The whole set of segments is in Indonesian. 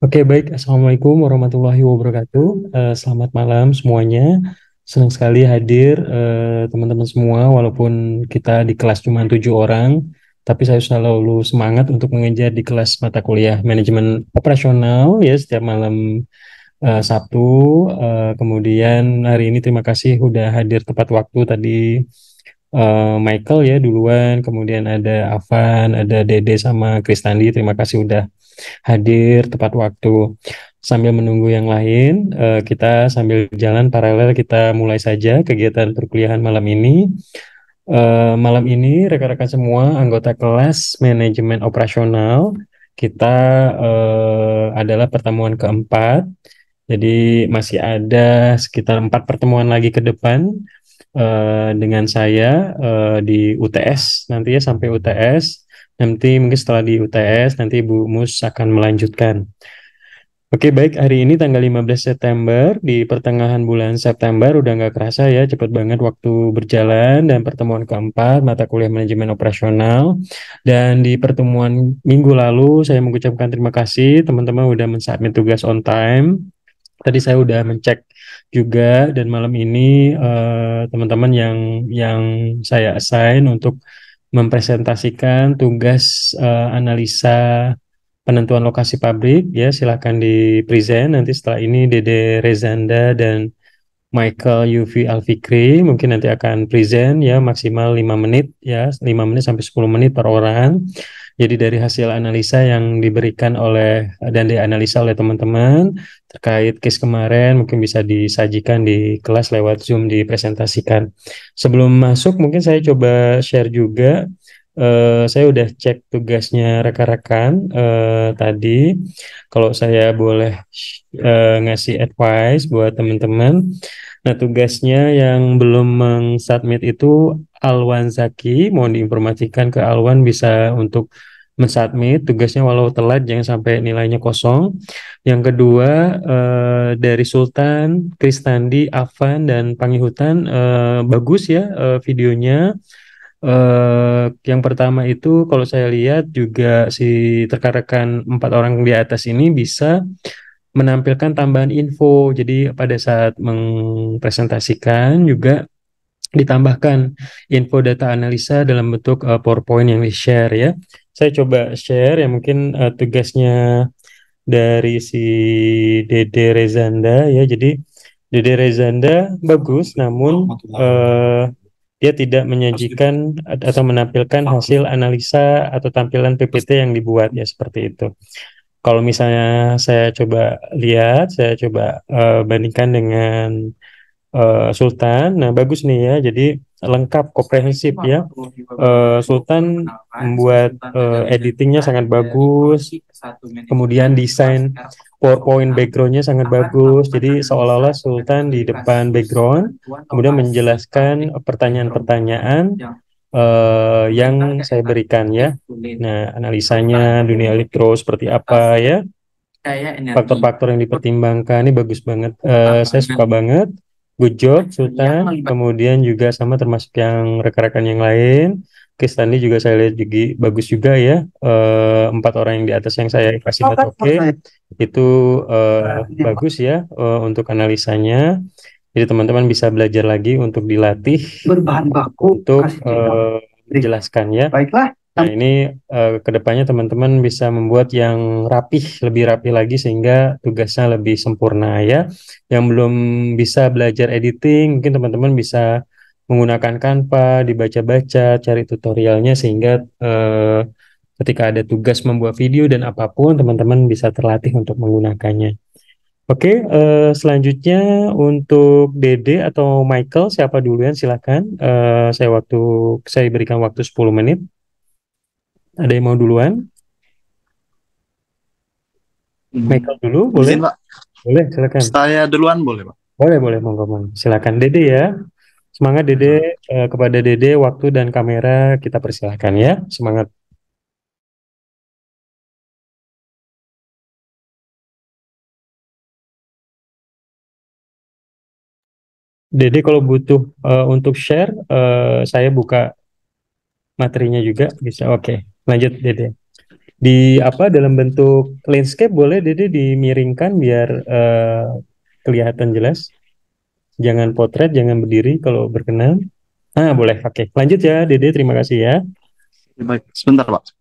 Oke, baik. Assalamualaikum warahmatullahi wabarakatuh. Uh, selamat malam semuanya. Senang sekali hadir eh, teman-teman uh, semua, walaupun kita di kelas cuma tujuh orang, tapi saya selalu semangat untuk mengejar di kelas mata kuliah manajemen operasional ya setiap malam uh, Sabtu. Uh, kemudian hari ini terima kasih sudah hadir tepat waktu tadi uh, Michael ya duluan, kemudian ada Avan, ada Dede sama Kristandi. Terima kasih sudah hadir tepat waktu. Sambil menunggu yang lain, uh, kita sambil jalan paralel kita mulai saja kegiatan perkuliahan malam ini. Uh, malam ini rekan-rekan semua anggota kelas manajemen operasional kita uh, adalah pertemuan keempat. Jadi masih ada sekitar empat pertemuan lagi ke depan uh, dengan saya uh, di UTS nanti ya sampai UTS Nanti mungkin setelah di UTS, nanti Bu Mus akan melanjutkan. Oke baik, hari ini tanggal 15 September, di pertengahan bulan September udah nggak kerasa ya, cepet banget waktu berjalan dan pertemuan keempat mata kuliah manajemen operasional. Dan di pertemuan minggu lalu saya mengucapkan terima kasih teman-teman udah mensubmit tugas on time. Tadi saya udah mencek juga dan malam ini eh, teman-teman uh, yang yang saya assign untuk mempresentasikan tugas uh, analisa penentuan lokasi pabrik ya silahkan di present nanti setelah ini Dede Rezanda dan Michael UV Alfikri mungkin nanti akan present ya maksimal 5 menit ya 5 menit sampai 10 menit per orang jadi dari hasil analisa yang diberikan oleh dan dianalisa oleh teman-teman terkait case kemarin mungkin bisa disajikan di kelas lewat Zoom dipresentasikan. Sebelum masuk mungkin saya coba share juga Uh, saya udah cek tugasnya rekan-rekan uh, tadi. Kalau saya boleh uh, ngasih advice buat teman-teman, nah tugasnya yang belum mengsubmit itu Alwan Zaki, mohon diinformasikan ke Alwan bisa untuk mensubmit tugasnya walau telat jangan sampai nilainya kosong. Yang kedua eh, dari Sultan, Kristandi, Afan dan Pangihutan eh, bagus ya eh, videonya. Eh, yang pertama itu kalau saya lihat juga si terkarekan empat orang di atas ini bisa menampilkan tambahan info. Jadi pada saat mempresentasikan juga ditambahkan info data analisa dalam bentuk uh, PowerPoint yang di-share ya saya coba share ya mungkin uh, tugasnya dari si Dede Rezanda ya. Jadi Dede Rezanda bagus namun uh, dia tidak menyajikan atau menampilkan hasil analisa atau tampilan PPT yang dibuat ya seperti itu. Kalau misalnya saya coba lihat, saya coba uh, bandingkan dengan uh, Sultan. Nah, bagus nih ya. Jadi lengkap komprehensif ya eh, Sultan membuat eh, editingnya sangat bagus kemudian desain PowerPoint backgroundnya sangat bagus jadi seolah-olah Sultan di depan background kemudian menjelaskan pertanyaan-pertanyaan uh, yang saya berikan ya nah analisanya dunia elektro seperti apa ya faktor-faktor yang dipertimbangkan ini bagus banget uh, saya suka banget Good job, iya, Suta. Kemudian juga sama termasuk yang rekan-rekan yang lain. Case tadi juga saya lihat juga bagus juga ya. Uh, empat orang yang di atas yang saya kasih oh, oke. Okay. Itu uh, bagus ya uh, untuk analisanya. Jadi teman-teman bisa belajar lagi untuk dilatih. Berbahan baku. Untuk uh, menjelaskan ya. Baiklah. Nah ini uh, eh, kedepannya teman-teman bisa membuat yang rapih, lebih rapi lagi sehingga tugasnya lebih sempurna ya. Yang belum bisa belajar editing, mungkin teman-teman bisa menggunakan Canva, dibaca-baca, cari tutorialnya sehingga uh, ketika ada tugas membuat video dan apapun teman-teman bisa terlatih untuk menggunakannya. Oke, uh, selanjutnya untuk Dede atau Michael siapa duluan silahkan. Uh, saya waktu saya berikan waktu 10 menit. Ada yang mau duluan? Hmm. Michael dulu, boleh? Izin, Pak. Boleh, silakan. Saya duluan boleh, Pak. Boleh, boleh, monggo, monggo. Silakan Dede ya. Semangat Dede hmm. eh, kepada Dede waktu dan kamera kita persilahkan ya. Semangat. Dede kalau butuh uh, untuk share, uh, saya buka materinya juga bisa. Oke. Okay lanjut Dede di apa dalam bentuk landscape boleh Dede dimiringkan biar uh, kelihatan jelas jangan potret jangan berdiri kalau berkenan ah boleh oke lanjut ya Dede terima kasih ya baik sebentar Pak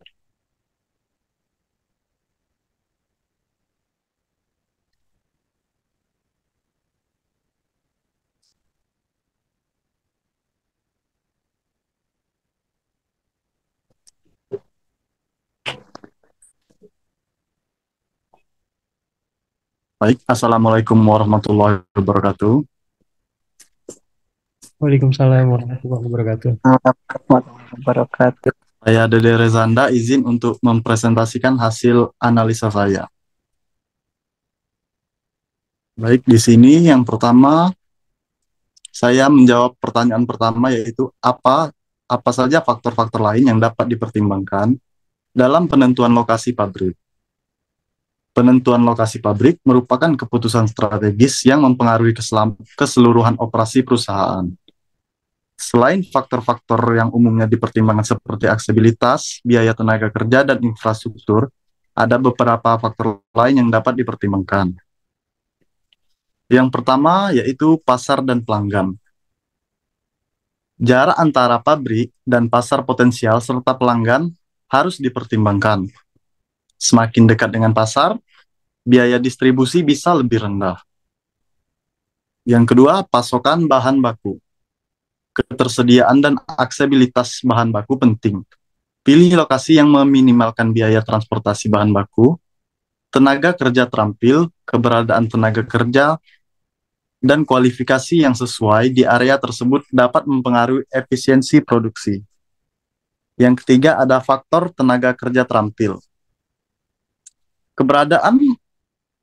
Baik, Assalamualaikum warahmatullahi wabarakatuh. Waalaikumsalam warahmatullahi wabarakatuh. Warahmatullahi wabarakatuh. Saya Dede Rezanda izin untuk mempresentasikan hasil analisa saya. Baik, di sini yang pertama saya menjawab pertanyaan pertama yaitu apa apa saja faktor-faktor lain yang dapat dipertimbangkan dalam penentuan lokasi pabrik. Penentuan lokasi pabrik merupakan keputusan strategis yang mempengaruhi keseluruhan operasi perusahaan. Selain faktor-faktor yang umumnya dipertimbangkan seperti aksesibilitas, biaya tenaga kerja, dan infrastruktur, ada beberapa faktor lain yang dapat dipertimbangkan. Yang pertama yaitu pasar dan pelanggan. Jarak antara pabrik dan pasar potensial serta pelanggan harus dipertimbangkan. Semakin dekat dengan pasar, biaya distribusi bisa lebih rendah. Yang kedua, pasokan bahan baku. Ketersediaan dan aksesibilitas bahan baku penting. Pilih lokasi yang meminimalkan biaya transportasi bahan baku, tenaga kerja terampil, keberadaan tenaga kerja, dan kualifikasi yang sesuai di area tersebut dapat mempengaruhi efisiensi produksi. Yang ketiga ada faktor tenaga kerja terampil. Keberadaan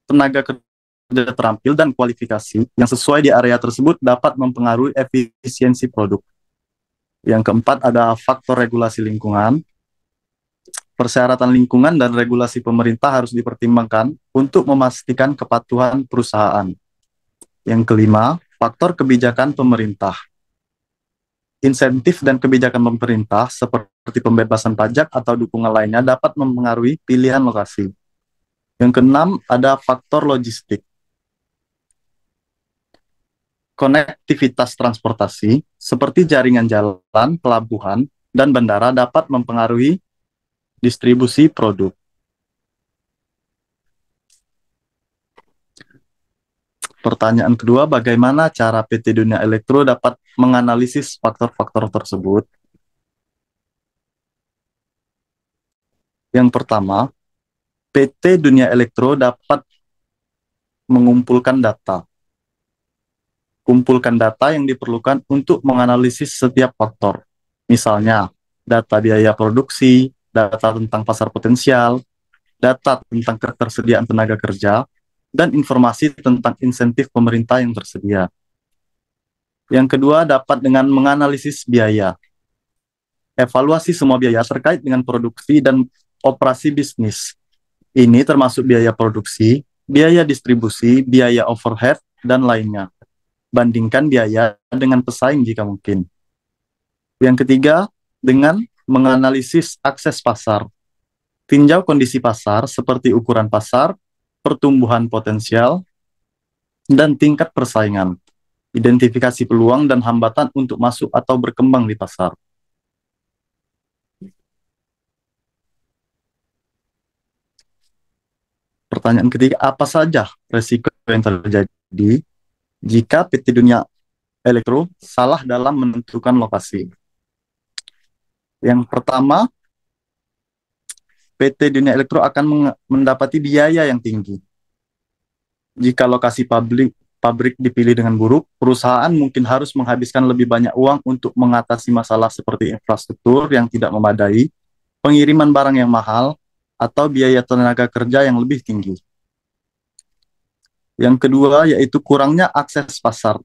tenaga kerja terampil dan kualifikasi yang sesuai di area tersebut dapat mempengaruhi efisiensi produk. Yang keempat ada faktor regulasi lingkungan. Persyaratan lingkungan dan regulasi pemerintah harus dipertimbangkan untuk memastikan kepatuhan perusahaan. Yang kelima, faktor kebijakan pemerintah insentif dan kebijakan pemerintah seperti pembebasan pajak atau dukungan lainnya dapat mempengaruhi pilihan lokasi. Yang keenam, ada faktor logistik. Konektivitas transportasi seperti jaringan jalan, pelabuhan, dan bandara dapat mempengaruhi distribusi produk. Pertanyaan kedua, bagaimana cara PT Dunia Elektro dapat menganalisis faktor-faktor tersebut? Yang pertama, PT Dunia Elektro dapat mengumpulkan data. Kumpulkan data yang diperlukan untuk menganalisis setiap faktor. Misalnya, data biaya produksi, data tentang pasar potensial, data tentang ketersediaan tenaga kerja, dan informasi tentang insentif pemerintah yang tersedia. Yang kedua, dapat dengan menganalisis biaya. Evaluasi semua biaya terkait dengan produksi dan operasi bisnis ini termasuk biaya produksi, biaya distribusi, biaya overhead, dan lainnya. Bandingkan biaya dengan pesaing jika mungkin. Yang ketiga, dengan menganalisis akses pasar. Tinjau kondisi pasar seperti ukuran pasar, pertumbuhan potensial, dan tingkat persaingan. Identifikasi peluang dan hambatan untuk masuk atau berkembang di pasar. Pertanyaan ketiga, apa saja resiko yang terjadi jika PT Dunia Elektro salah dalam menentukan lokasi? Yang pertama, PT Dunia Elektro akan mendapati biaya yang tinggi. Jika lokasi publik pabrik dipilih dengan buruk, perusahaan mungkin harus menghabiskan lebih banyak uang untuk mengatasi masalah seperti infrastruktur yang tidak memadai, pengiriman barang yang mahal, atau biaya tenaga kerja yang lebih tinggi. Yang kedua yaitu kurangnya akses pasar.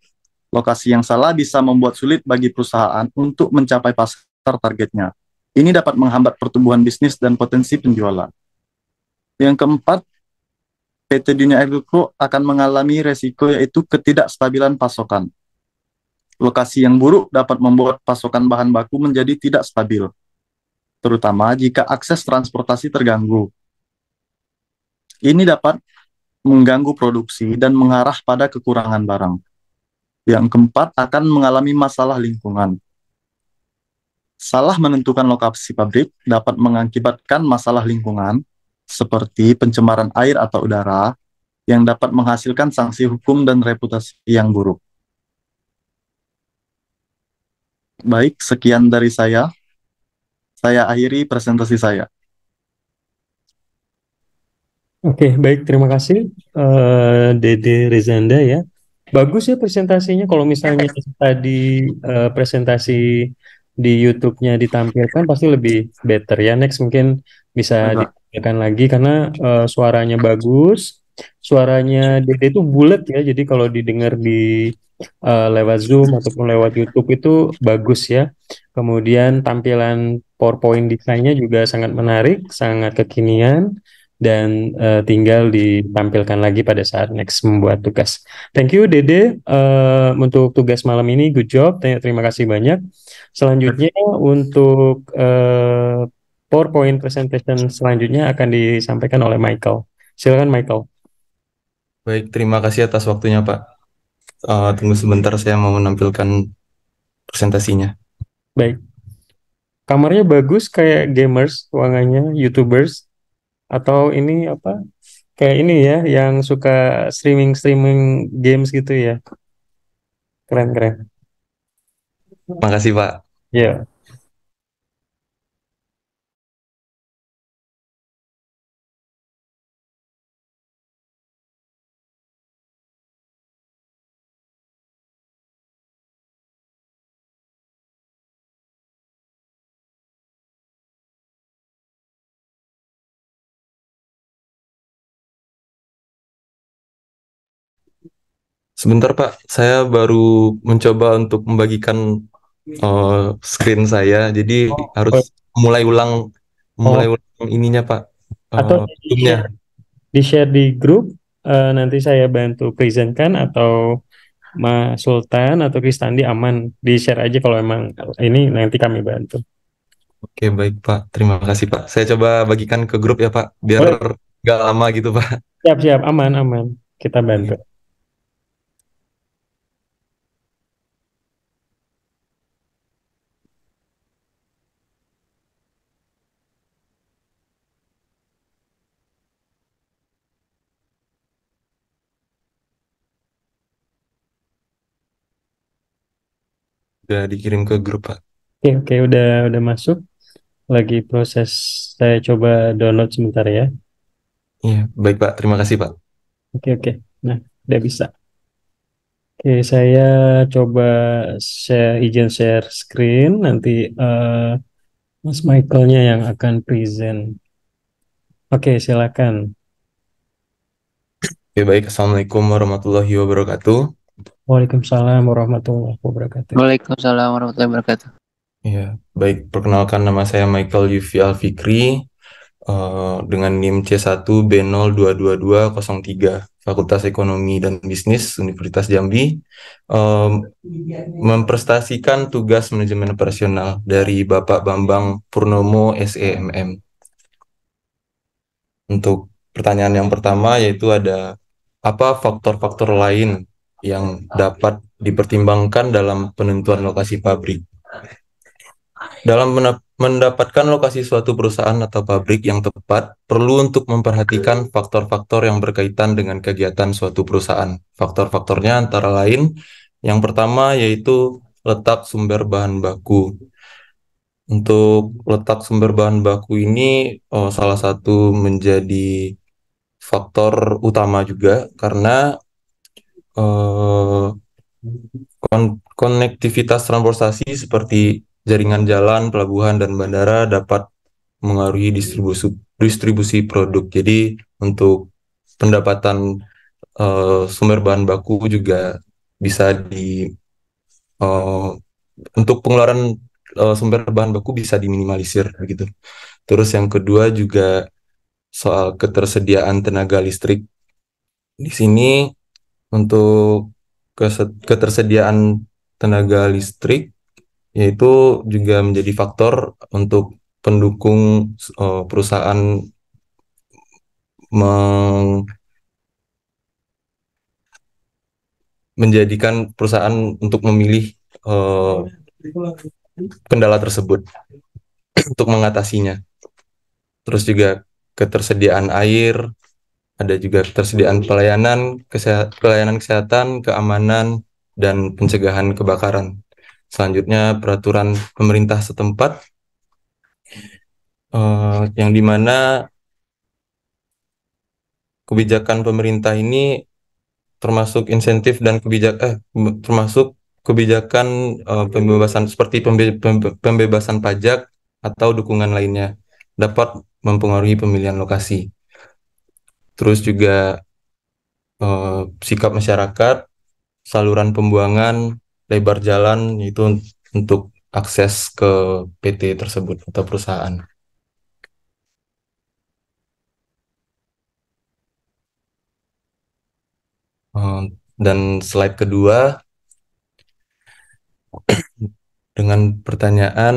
Lokasi yang salah bisa membuat sulit bagi perusahaan untuk mencapai pasar targetnya. Ini dapat menghambat pertumbuhan bisnis dan potensi penjualan. Yang keempat, PT Dunia Agro akan mengalami resiko yaitu ketidakstabilan pasokan. Lokasi yang buruk dapat membuat pasokan bahan baku menjadi tidak stabil terutama jika akses transportasi terganggu. Ini dapat mengganggu produksi dan mengarah pada kekurangan barang. Yang keempat akan mengalami masalah lingkungan. Salah menentukan lokasi pabrik dapat mengakibatkan masalah lingkungan seperti pencemaran air atau udara yang dapat menghasilkan sanksi hukum dan reputasi yang buruk. Baik, sekian dari saya saya akhiri presentasi saya. Oke, okay, baik. Terima kasih, uh, Dede Rezanda ya. Bagus ya presentasinya. Kalau misalnya tadi uh, presentasi di YouTube-nya ditampilkan, pasti lebih better ya. Next mungkin bisa ditampilkan lagi karena uh, suaranya bagus. Suaranya Dede itu bulat ya. Jadi kalau didengar di uh, lewat Zoom ataupun lewat YouTube itu bagus ya. Kemudian tampilan PowerPoint desainnya juga sangat menarik, sangat kekinian, dan uh, tinggal ditampilkan lagi pada saat next membuat tugas. Thank you Dede uh, untuk tugas malam ini, good job, terima kasih banyak. Selanjutnya untuk uh, PowerPoint presentation selanjutnya akan disampaikan oleh Michael. Silakan Michael. Baik, terima kasih atas waktunya Pak. Uh, tunggu sebentar saya mau menampilkan presentasinya. Baik kamarnya bagus kayak gamers ruangannya youtubers atau ini apa kayak ini ya yang suka streaming streaming games gitu ya keren keren makasih pak ya yeah. Sebentar Pak, saya baru mencoba untuk membagikan uh, screen saya, jadi oh, harus oh. mulai ulang, mulai oh. ulang ininya Pak. Uh, atau di, eh, di share di grup, uh, eh, nanti saya bantu presentkan atau Mas Sultan atau Kristandi aman di share aja kalau emang ini nanti kami bantu. Oke baik Pak, terima kasih Pak. Saya coba bagikan ke grup ya Pak, biar oh. gak lama gitu Pak. Siap siap, aman aman, kita bantu. udah dikirim ke grup pak oke okay, okay, udah udah masuk lagi proses saya coba download sebentar ya iya baik pak terima kasih pak oke okay, oke okay. nah udah bisa Oke, okay, saya coba share izin share screen nanti uh, Mas Michaelnya yang akan present. Oke, okay, silakan. Oke, baik. Assalamualaikum warahmatullahi wabarakatuh. Waalaikumsalam warahmatullahi wabarakatuh. Waalaikumsalam warahmatullahi wabarakatuh. Ya, baik. Perkenalkan nama saya Michael Yufi Alfikri uh, dengan NIM c 1 b 022203 Fakultas Ekonomi dan Bisnis Universitas Jambi um, memprestasikan tugas manajemen operasional dari Bapak Bambang Purnomo SEMM. Untuk pertanyaan yang pertama yaitu ada apa faktor-faktor lain yang ah, iya. dapat dipertimbangkan dalam penentuan lokasi pabrik. Dalam mendapatkan lokasi suatu perusahaan atau pabrik yang tepat, perlu untuk memperhatikan faktor-faktor yang berkaitan dengan kegiatan suatu perusahaan. Faktor-faktornya antara lain, yang pertama yaitu letak sumber bahan baku. Untuk letak sumber bahan baku ini oh, salah satu menjadi faktor utama juga karena Eh, kon konektivitas transportasi seperti jaringan jalan, pelabuhan, dan bandara dapat mengaruhi distribusi distribusi produk. Jadi untuk pendapatan uh, sumber bahan baku juga bisa di uh, untuk pengeluaran uh, sumber bahan baku bisa diminimalisir gitu. Terus yang kedua juga soal ketersediaan tenaga listrik. Di sini untuk ketersediaan tenaga listrik yaitu juga menjadi faktor untuk pendukung uh, perusahaan meng menjadikan perusahaan untuk memilih uh, kendala tersebut untuk mengatasinya. Terus juga ketersediaan air, ada juga ketersediaan pelayanan, kesehat, pelayanan kesehatan, keamanan, dan pencegahan kebakaran. Selanjutnya peraturan pemerintah setempat uh, yang dimana kebijakan pemerintah ini termasuk insentif dan kebijakan eh, termasuk kebijakan uh, pembebasan seperti pembe pembebasan pajak atau dukungan lainnya dapat mempengaruhi pemilihan lokasi terus juga uh, sikap masyarakat, saluran pembuangan, lebar jalan itu untuk akses ke PT tersebut atau perusahaan. Uh, dan slide kedua dengan pertanyaan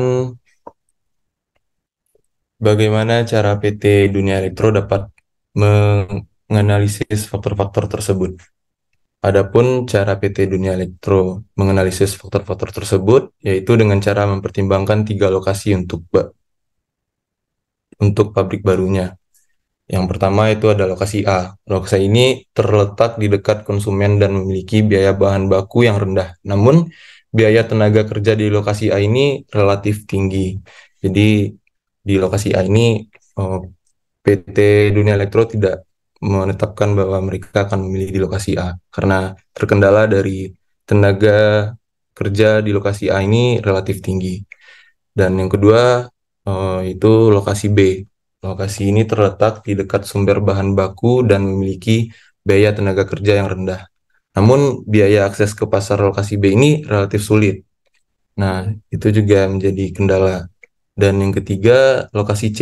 bagaimana cara PT Dunia Elektro dapat menganalisis faktor-faktor tersebut. Adapun cara PT Dunia Elektro menganalisis faktor-faktor tersebut yaitu dengan cara mempertimbangkan tiga lokasi untuk untuk pabrik barunya. Yang pertama itu ada lokasi A. Lokasi ini terletak di dekat konsumen dan memiliki biaya bahan baku yang rendah. Namun biaya tenaga kerja di lokasi A ini relatif tinggi. Jadi di lokasi A ini eh, PT Dunia Elektro tidak menetapkan bahwa mereka akan memilih di lokasi A karena terkendala dari tenaga kerja di lokasi A ini relatif tinggi. Dan yang kedua uh, itu lokasi B. Lokasi ini terletak di dekat sumber bahan baku dan memiliki biaya tenaga kerja yang rendah. Namun biaya akses ke pasar lokasi B ini relatif sulit. Nah, itu juga menjadi kendala. Dan yang ketiga, lokasi C.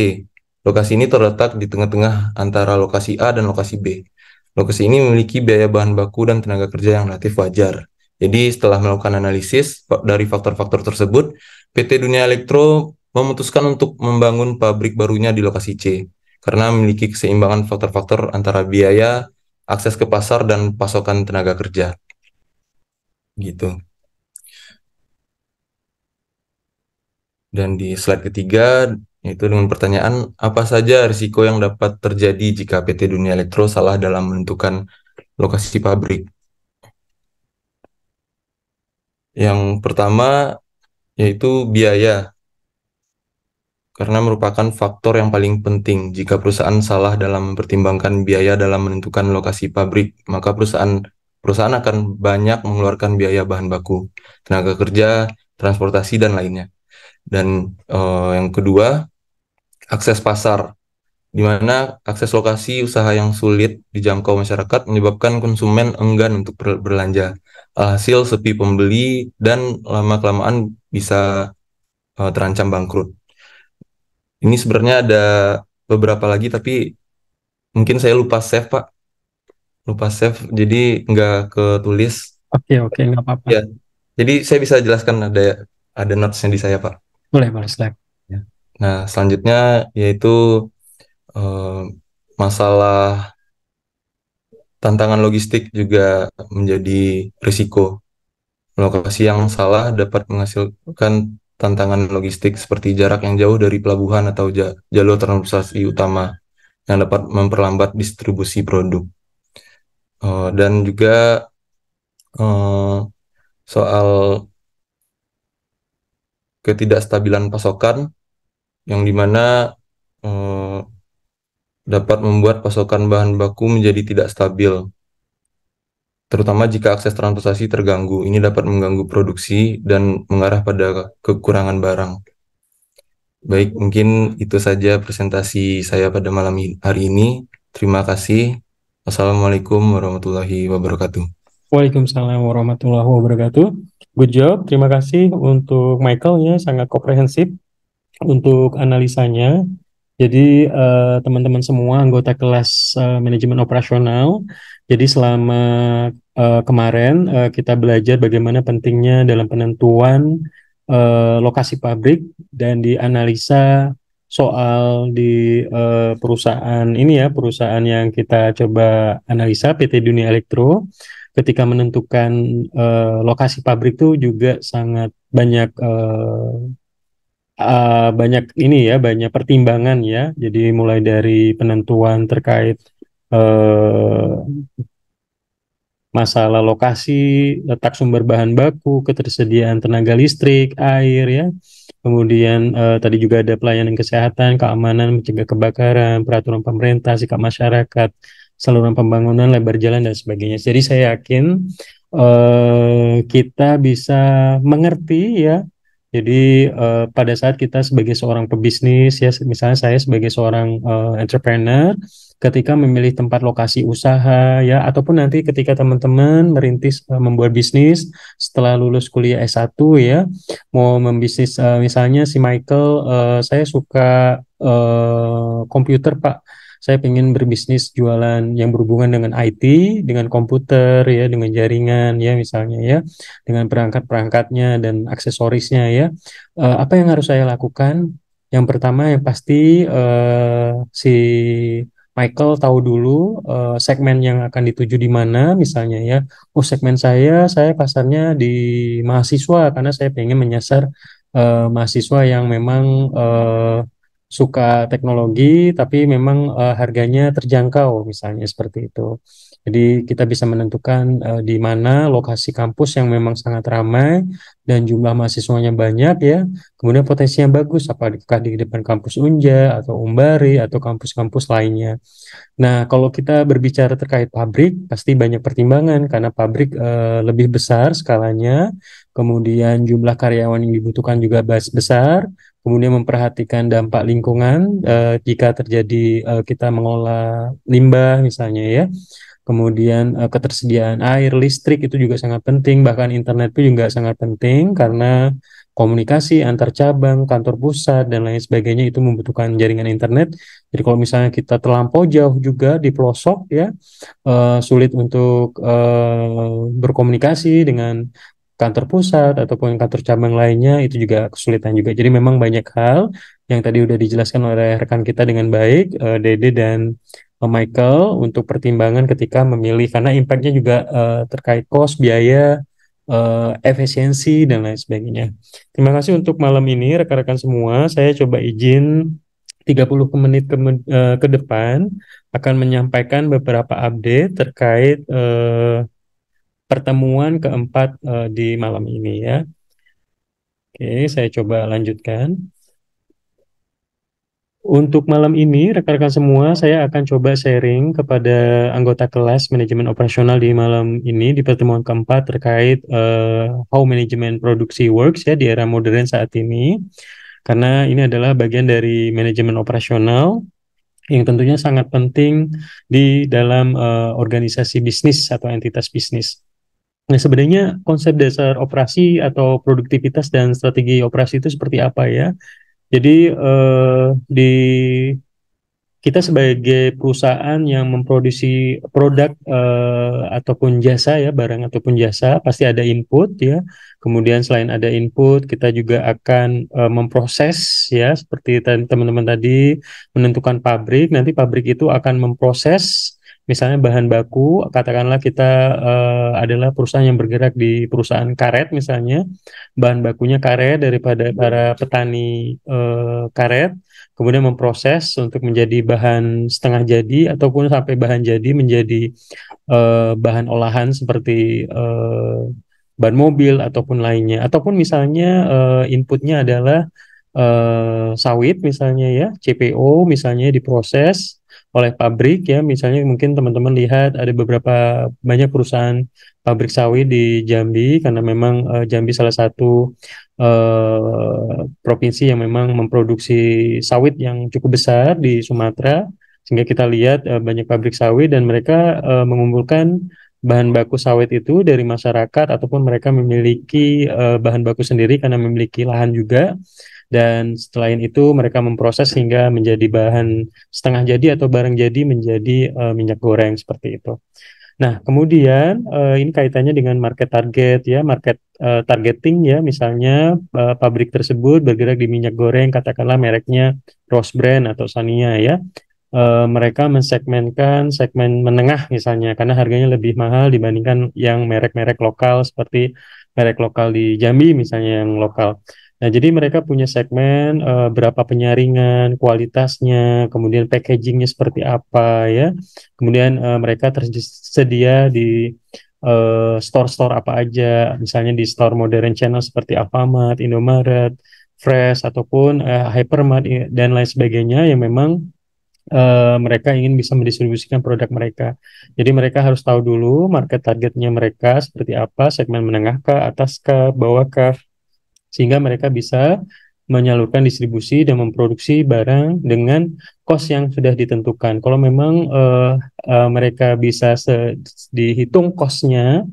Lokasi ini terletak di tengah-tengah antara lokasi A dan lokasi B. Lokasi ini memiliki biaya bahan baku dan tenaga kerja yang relatif wajar. Jadi setelah melakukan analisis dari faktor-faktor tersebut, PT Dunia Elektro memutuskan untuk membangun pabrik barunya di lokasi C karena memiliki keseimbangan faktor-faktor antara biaya, akses ke pasar dan pasokan tenaga kerja. Gitu. Dan di slide ketiga yaitu dengan pertanyaan apa saja risiko yang dapat terjadi jika PT Dunia Elektro salah dalam menentukan lokasi pabrik. Yang pertama yaitu biaya. Karena merupakan faktor yang paling penting jika perusahaan salah dalam mempertimbangkan biaya dalam menentukan lokasi pabrik, maka perusahaan perusahaan akan banyak mengeluarkan biaya bahan baku, tenaga kerja, transportasi dan lainnya. Dan uh, yang kedua akses pasar, di mana akses lokasi usaha yang sulit dijangkau masyarakat menyebabkan konsumen enggan untuk berbelanja, hasil sepi pembeli dan lama-kelamaan bisa uh, terancam bangkrut. Ini sebenarnya ada beberapa lagi tapi mungkin saya lupa save Pak. Lupa save jadi nggak ketulis. Oke oke okay, nggak apa-apa. Ya. Jadi saya bisa jelaskan ada ada notesnya di saya Pak. Boleh boleh silakan. Nah, selanjutnya yaitu uh, masalah tantangan logistik juga menjadi risiko. Lokasi yang salah dapat menghasilkan tantangan logistik seperti jarak yang jauh dari pelabuhan atau jalur transportasi utama yang dapat memperlambat distribusi produk. Uh, dan juga uh, soal ketidakstabilan pasokan yang dimana eh, dapat membuat pasokan bahan baku menjadi tidak stabil, terutama jika akses transportasi terganggu. Ini dapat mengganggu produksi dan mengarah pada kekurangan barang. Baik, mungkin itu saja presentasi saya pada malam hari ini. Terima kasih. Assalamualaikum warahmatullahi wabarakatuh. Waalaikumsalam warahmatullahi wabarakatuh. Good job, terima kasih untuk Michael ya sangat komprehensif untuk analisanya. Jadi eh, teman-teman uh, semua anggota kelas uh, manajemen operasional. Jadi selama uh, kemarin uh, kita belajar bagaimana pentingnya dalam penentuan uh, lokasi pabrik dan dianalisa soal di uh, perusahaan ini ya perusahaan yang kita coba analisa PT Dunia Elektro ketika menentukan uh, lokasi pabrik itu juga sangat banyak uh, Eh, banyak ini ya, banyak pertimbangan ya. Jadi mulai dari penentuan terkait uh, masalah lokasi, letak sumber bahan baku, ketersediaan tenaga listrik, air ya. Kemudian uh, tadi juga ada pelayanan kesehatan, keamanan, mencegah kebakaran, peraturan pemerintah, sikap masyarakat, saluran pembangunan, lebar jalan dan sebagainya. Jadi saya yakin uh, kita bisa mengerti ya jadi uh, pada saat kita sebagai seorang pebisnis ya misalnya saya sebagai seorang uh, entrepreneur ketika memilih tempat lokasi usaha ya ataupun nanti ketika teman-teman merintis uh, membuat bisnis setelah lulus kuliah S1 ya mau membisnis uh, misalnya si Michael uh, saya suka uh, komputer Pak saya ingin berbisnis jualan yang berhubungan dengan IT, dengan komputer ya, dengan jaringan ya misalnya ya, dengan perangkat-perangkatnya dan aksesorisnya ya. Uh, apa yang harus saya lakukan? Yang pertama yang pasti uh, si Michael tahu dulu uh, segmen yang akan dituju di mana misalnya ya. Oh segmen saya, saya pasarnya di mahasiswa karena saya ingin menyasar uh, mahasiswa yang memang uh, suka teknologi tapi memang uh, harganya terjangkau misalnya seperti itu. Jadi kita bisa menentukan uh, di mana lokasi kampus yang memang sangat ramai dan jumlah mahasiswanya banyak ya. Kemudian potensi yang bagus apakah di depan kampus Unja atau Umbari atau kampus-kampus lainnya. Nah, kalau kita berbicara terkait pabrik pasti banyak pertimbangan karena pabrik uh, lebih besar skalanya, kemudian jumlah karyawan yang dibutuhkan juga besar, kemudian memperhatikan dampak lingkungan uh, jika terjadi uh, kita mengolah limbah misalnya ya kemudian uh, ketersediaan air, listrik itu juga sangat penting, bahkan internet itu juga sangat penting karena komunikasi antar cabang, kantor pusat dan lain sebagainya itu membutuhkan jaringan internet. Jadi kalau misalnya kita terlampau jauh juga di pelosok ya uh, sulit untuk uh, berkomunikasi dengan kantor pusat ataupun kantor cabang lainnya itu juga kesulitan juga. Jadi memang banyak hal yang tadi udah dijelaskan oleh rekan kita dengan baik, uh, Dede dan uh, Michael untuk pertimbangan ketika memilih karena impactnya juga uh, terkait cost, biaya, uh, efisiensi dan lain sebagainya. Terima kasih untuk malam ini rekan-rekan semua. Saya coba izin 30 menit ke, uh, ke depan akan menyampaikan beberapa update terkait uh, pertemuan keempat uh, di malam ini ya. Oke, saya coba lanjutkan. Untuk malam ini, rekan-rekan semua, saya akan coba sharing kepada anggota kelas manajemen operasional di malam ini di pertemuan keempat terkait uh, how manajemen produksi works ya di era modern saat ini. Karena ini adalah bagian dari manajemen operasional yang tentunya sangat penting di dalam uh, organisasi bisnis atau entitas bisnis. Nah, sebenarnya konsep dasar operasi atau produktivitas dan strategi operasi itu seperti apa ya? Jadi eh, di kita sebagai perusahaan yang memproduksi produk eh, ataupun jasa ya, barang ataupun jasa pasti ada input ya. Kemudian selain ada input, kita juga akan eh, memproses ya seperti teman-teman tadi menentukan pabrik, nanti pabrik itu akan memproses misalnya bahan baku, katakanlah kita uh, adalah perusahaan yang bergerak di perusahaan karet misalnya, bahan bakunya karet daripada para petani uh, karet, kemudian memproses untuk menjadi bahan setengah jadi ataupun sampai bahan jadi menjadi uh, bahan olahan seperti uh, ban mobil ataupun lainnya, ataupun misalnya uh, inputnya adalah uh, sawit misalnya ya, CPO misalnya diproses oleh pabrik ya misalnya mungkin teman-teman lihat ada beberapa banyak perusahaan pabrik sawit di Jambi karena memang uh, Jambi salah satu uh, provinsi yang memang memproduksi sawit yang cukup besar di Sumatera sehingga kita lihat uh, banyak pabrik sawit dan mereka uh, mengumpulkan bahan baku sawit itu dari masyarakat ataupun mereka memiliki uh, bahan baku sendiri karena memiliki lahan juga dan setelah itu mereka memproses hingga menjadi bahan setengah jadi atau barang jadi menjadi uh, minyak goreng seperti itu. Nah, kemudian uh, ini kaitannya dengan market target ya, market uh, targeting ya, misalnya uh, pabrik tersebut bergerak di minyak goreng, katakanlah mereknya Rose Brand atau Sania ya. Uh, mereka mensegmenkan segmen menengah misalnya karena harganya lebih mahal dibandingkan yang merek-merek lokal seperti merek lokal di Jambi misalnya yang lokal. Nah, jadi mereka punya segmen uh, berapa penyaringan, kualitasnya, kemudian packagingnya seperti apa ya. Kemudian uh, mereka tersedia di eh, store-store apa aja, misalnya di store modern channel seperti Alfamart, Indomaret, Fresh ataupun uh, Hypermart dan lain sebagainya yang memang uh, mereka ingin bisa mendistribusikan produk mereka. Jadi mereka harus tahu dulu market targetnya mereka seperti apa, segmen menengah ke atas ke bawah ke sehingga mereka bisa menyalurkan distribusi dan memproduksi barang dengan kos yang sudah ditentukan. Kalau memang uh, uh, mereka bisa dihitung kosnya,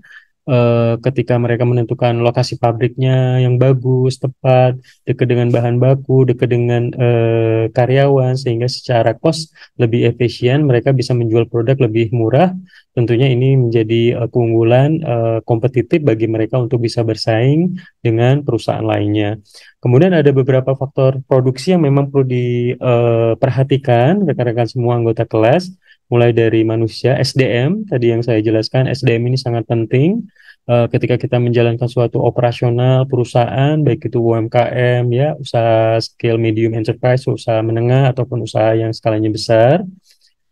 Eh, ketika mereka menentukan lokasi pabriknya yang bagus, tepat, dekat dengan bahan baku, dekat dengan eh, karyawan, sehingga secara kos lebih efisien, mereka bisa menjual produk lebih murah. Tentunya ini menjadi eh, keunggulan kompetitif bagi mereka untuk bisa bersaing dengan perusahaan lainnya. Kemudian ada beberapa faktor produksi yang memang perlu diperhatikan rekan-rekan semua anggota kelas mulai dari manusia SDM tadi yang saya jelaskan SDM ini sangat penting Eh, ketika kita menjalankan suatu operasional perusahaan baik itu UMKM ya usaha scale medium enterprise usaha menengah ataupun usaha yang skalanya besar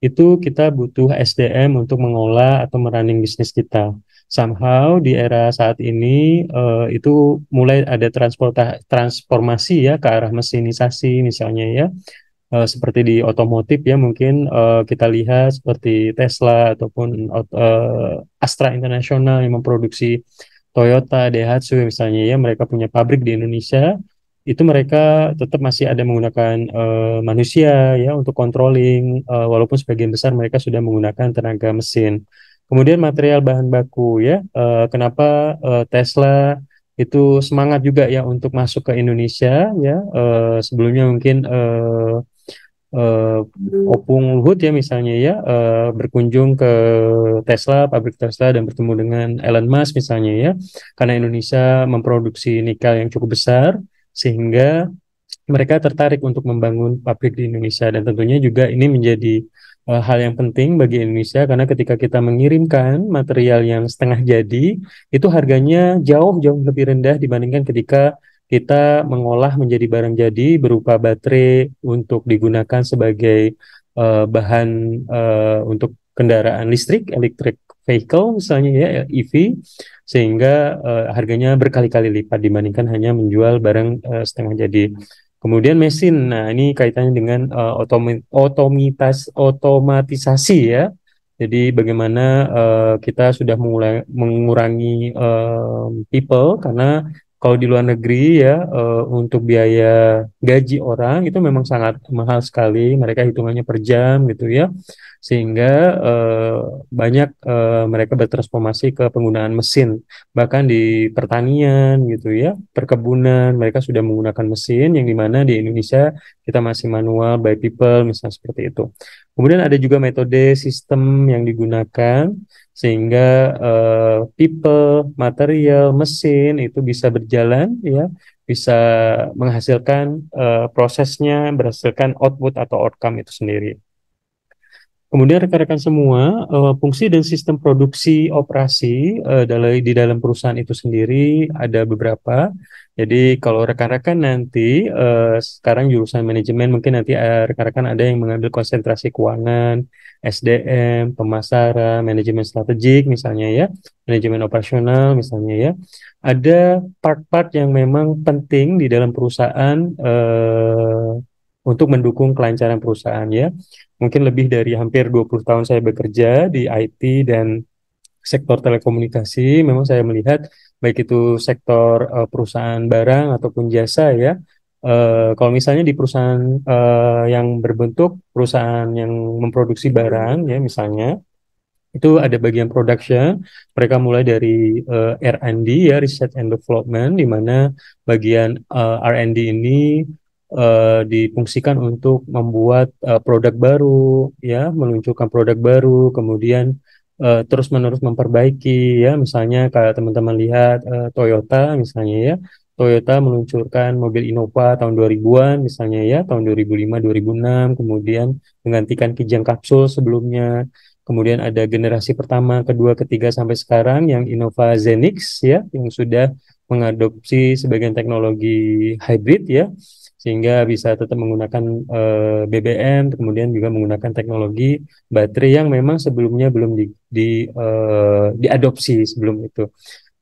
itu kita butuh SDM untuk mengolah atau merunning bisnis kita somehow di era saat ini uh, itu mulai ada transporta transformasi ya ke arah mesinisasi misalnya ya uh, seperti di otomotif ya mungkin uh, kita lihat seperti Tesla ataupun uh, Astra International yang memproduksi Toyota, Daihatsu ya misalnya ya mereka punya pabrik di Indonesia itu mereka tetap masih ada menggunakan uh, manusia ya untuk controlling uh, walaupun sebagian besar mereka sudah menggunakan tenaga mesin. Kemudian material bahan baku ya uh, kenapa uh, Tesla itu semangat juga ya untuk masuk ke Indonesia ya uh, sebelumnya mungkin uh, uh, Opung Luhut ya misalnya ya uh, berkunjung ke Tesla, pabrik Tesla dan bertemu dengan Elon Musk misalnya ya. Karena Indonesia memproduksi nikel yang cukup besar sehingga mereka tertarik untuk membangun pabrik di Indonesia dan tentunya juga ini menjadi uh, hal yang penting bagi Indonesia karena ketika kita mengirimkan material yang setengah jadi itu harganya jauh jauh lebih rendah dibandingkan ketika kita mengolah menjadi barang jadi berupa baterai untuk digunakan sebagai uh, bahan uh, untuk kendaraan listrik, electric vehicle misalnya ya EV, sehingga uh, harganya berkali-kali lipat dibandingkan hanya menjual barang uh, setengah jadi. Kemudian mesin, nah ini kaitannya dengan uh, otomi otomitas otomatisasi ya. Jadi bagaimana uh, kita sudah mulai mengurangi uh, people karena kalau di luar negeri ya uh, untuk biaya gaji orang itu memang sangat mahal sekali mereka hitungannya per jam gitu ya sehingga uh, banyak uh, mereka bertransformasi ke penggunaan mesin bahkan di pertanian gitu ya perkebunan mereka sudah menggunakan mesin yang dimana di Indonesia kita masih manual by people misalnya seperti itu kemudian ada juga metode sistem yang digunakan sehingga uh, people, material, mesin itu bisa berjalan ya, bisa menghasilkan uh, prosesnya, berhasilkan output atau outcome itu sendiri. Kemudian rekan-rekan semua, uh, fungsi dan sistem produksi operasi uh, eh, dari, di dalam perusahaan itu sendiri ada beberapa. Jadi kalau rekan-rekan nanti uh, sekarang jurusan manajemen mungkin nanti rekan-rekan ada yang mengambil konsentrasi keuangan, SDM, pemasaran, manajemen strategik misalnya ya, manajemen operasional misalnya ya. Ada part-part yang memang penting di dalam perusahaan uh, untuk mendukung kelancaran perusahaan ya mungkin lebih dari hampir 20 tahun saya bekerja di IT dan sektor telekomunikasi memang saya melihat baik itu sektor uh, perusahaan barang ataupun jasa ya Uh, kalau misalnya di perusahaan uh, yang berbentuk perusahaan yang memproduksi barang ya misalnya itu ada bagian production mereka mulai dari uh, R&D ya research and development di mana bagian uh, R&D ini uh, difungsikan untuk membuat uh, produk baru, ya, meluncurkan produk baru, kemudian uh, terus-menerus memperbaiki, ya, misalnya kalau teman-teman lihat uh, Toyota, misalnya ya, Toyota meluncurkan mobil Innova tahun 2000-an, misalnya ya, tahun 2005-2006, kemudian menggantikan Kijang kapsul sebelumnya, kemudian ada generasi pertama, kedua, ketiga sampai sekarang yang Innova Zenix ya, yang sudah mengadopsi sebagian teknologi hybrid ya, sehingga bisa tetap menggunakan e, eh, BBM, kemudian juga menggunakan teknologi baterai yang memang sebelumnya belum di, di e, diadopsi sebelum itu.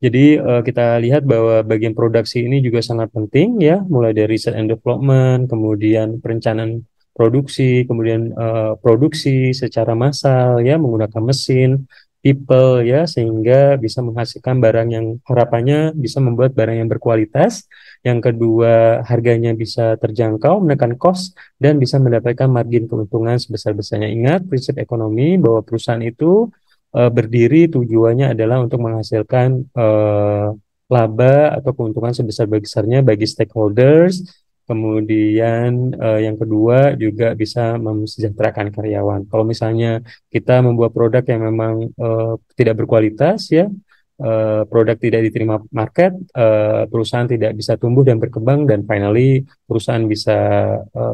Jadi e, kita lihat bahwa bagian produksi ini juga sangat penting ya, mulai dari research and development, kemudian perencanaan produksi, kemudian e, produksi secara massal ya menggunakan mesin, people ya sehingga bisa menghasilkan barang yang harapannya bisa membuat barang yang berkualitas yang kedua harganya bisa terjangkau menekan cost dan bisa mendapatkan margin keuntungan sebesar-besarnya ingat prinsip ekonomi bahwa perusahaan itu uh, berdiri tujuannya adalah untuk menghasilkan uh, laba atau keuntungan sebesar-besarnya bagi stakeholders Kemudian uh, yang kedua juga bisa mensejahterakan karyawan. Kalau misalnya kita membuat produk yang memang uh, tidak berkualitas ya, uh, produk tidak diterima market, uh, perusahaan tidak bisa tumbuh dan berkembang dan finally perusahaan bisa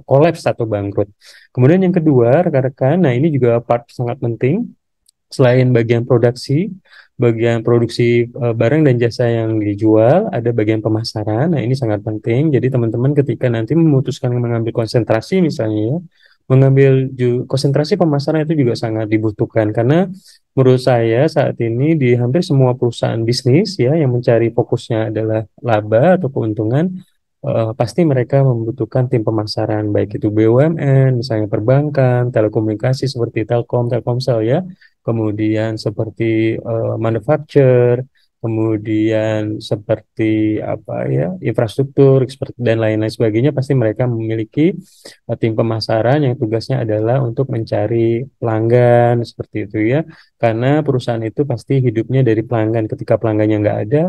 kolaps uh, atau bangkrut. Kemudian yang kedua rekan-rekan, nah ini juga part sangat penting selain bagian produksi, bagian produksi uh, barang dan jasa yang dijual, ada bagian pemasaran. Nah, ini sangat penting. Jadi teman-teman ketika nanti memutuskan mengambil konsentrasi misalnya ya, mengambil konsentrasi pemasaran itu juga sangat dibutuhkan karena menurut saya saat ini di hampir semua perusahaan bisnis ya yang mencari fokusnya adalah laba atau keuntungan uh, pasti mereka membutuhkan tim pemasaran baik itu BUMN misalnya perbankan telekomunikasi seperti Telkom Telkomsel ya kemudian seperti uh, eh, manufacture, kemudian seperti apa ya infrastruktur dan lain-lain sebagainya pasti mereka memiliki uh, tim pemasaran yang tugasnya adalah untuk mencari pelanggan seperti itu ya karena perusahaan itu pasti hidupnya dari pelanggan ketika pelanggannya nggak ada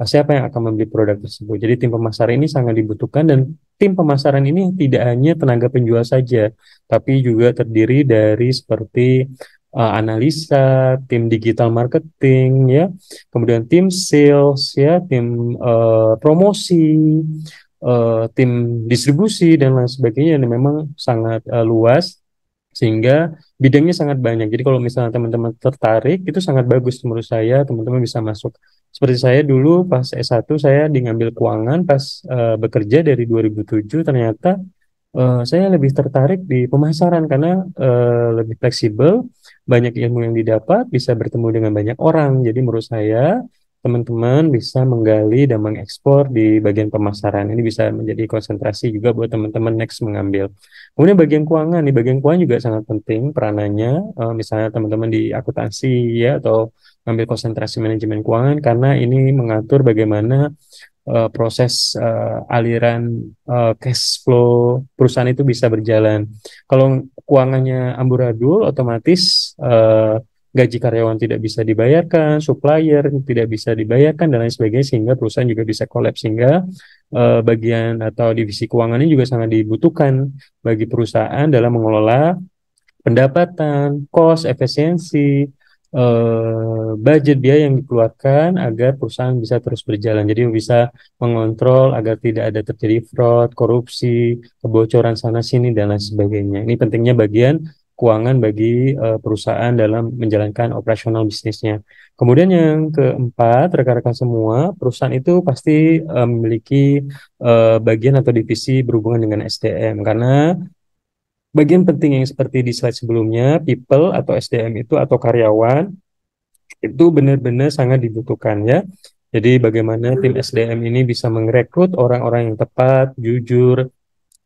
pasti apa yang akan membeli produk tersebut jadi tim pemasaran ini sangat dibutuhkan dan tim pemasaran ini tidak hanya tenaga penjual saja tapi juga terdiri dari seperti uh, analisa, tim digital marketing, ya, kemudian tim sales, ya, tim uh, promosi, uh, tim distribusi dan lain sebagainya ini memang sangat uh, luas sehingga bidangnya sangat banyak. Jadi kalau misalnya teman-teman tertarik itu sangat bagus menurut saya teman-teman bisa masuk. Seperti saya dulu pas S1 saya diambil keuangan pas uh, bekerja dari 2007 ternyata uh, saya lebih tertarik di pemasaran karena uh, lebih fleksibel banyak ilmu yang didapat, bisa bertemu dengan banyak orang. Jadi menurut saya teman-teman bisa menggali dan mengekspor di bagian pemasaran. Ini bisa menjadi konsentrasi juga buat teman-teman next mengambil. Kemudian bagian keuangan, di bagian keuangan juga sangat penting peranannya. Eh, misalnya teman-teman di akuntansi ya atau ngambil konsentrasi manajemen keuangan karena ini mengatur bagaimana uh, proses uh, aliran uh, cash flow perusahaan itu bisa berjalan. Kalau keuangannya amburadul, otomatis uh, gaji karyawan tidak bisa dibayarkan, supplier tidak bisa dibayarkan dan lain sebagainya sehingga perusahaan juga bisa kolaps sehingga uh, bagian atau divisi keuangannya juga sangat dibutuhkan bagi perusahaan dalam mengelola pendapatan, cost, efisiensi, Eh, budget biaya yang dikeluarkan agar perusahaan bisa terus berjalan. Jadi bisa mengontrol agar tidak ada terjadi fraud, korupsi, kebocoran sana sini dan lain sebagainya. Ini pentingnya bagian keuangan bagi uh, perusahaan dalam menjalankan operasional bisnisnya. Kemudian yang keempat, rekan-rekan semua, perusahaan itu pasti uh, memiliki uh, bagian atau divisi berhubungan dengan SDM karena Bagian penting yang seperti di slide sebelumnya, people atau SDM itu atau karyawan itu benar-benar sangat dibutuhkan ya. Jadi bagaimana tim SDM ini bisa merekrut orang-orang yang tepat, jujur,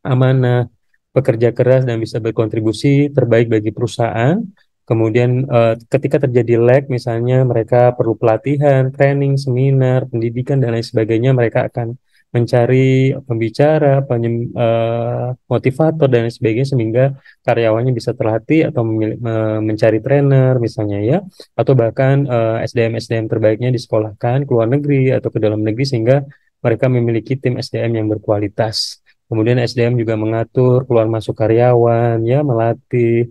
amanah, pekerja keras dan bisa berkontribusi terbaik bagi perusahaan. Kemudian eh, ketika terjadi lag misalnya mereka perlu pelatihan, training, seminar, pendidikan dan lain sebagainya mereka akan mencari pembicara, penyem, uh, motivator dan sebagainya sehingga karyawannya bisa terlatih atau memilih, uh, mencari trainer misalnya ya atau bahkan uh, eh, SDM SDM terbaiknya disekolahkan ke luar negeri atau ke dalam negeri sehingga mereka memiliki tim SDM yang berkualitas. Kemudian SDM juga mengatur keluar masuk karyawan, ya melatih,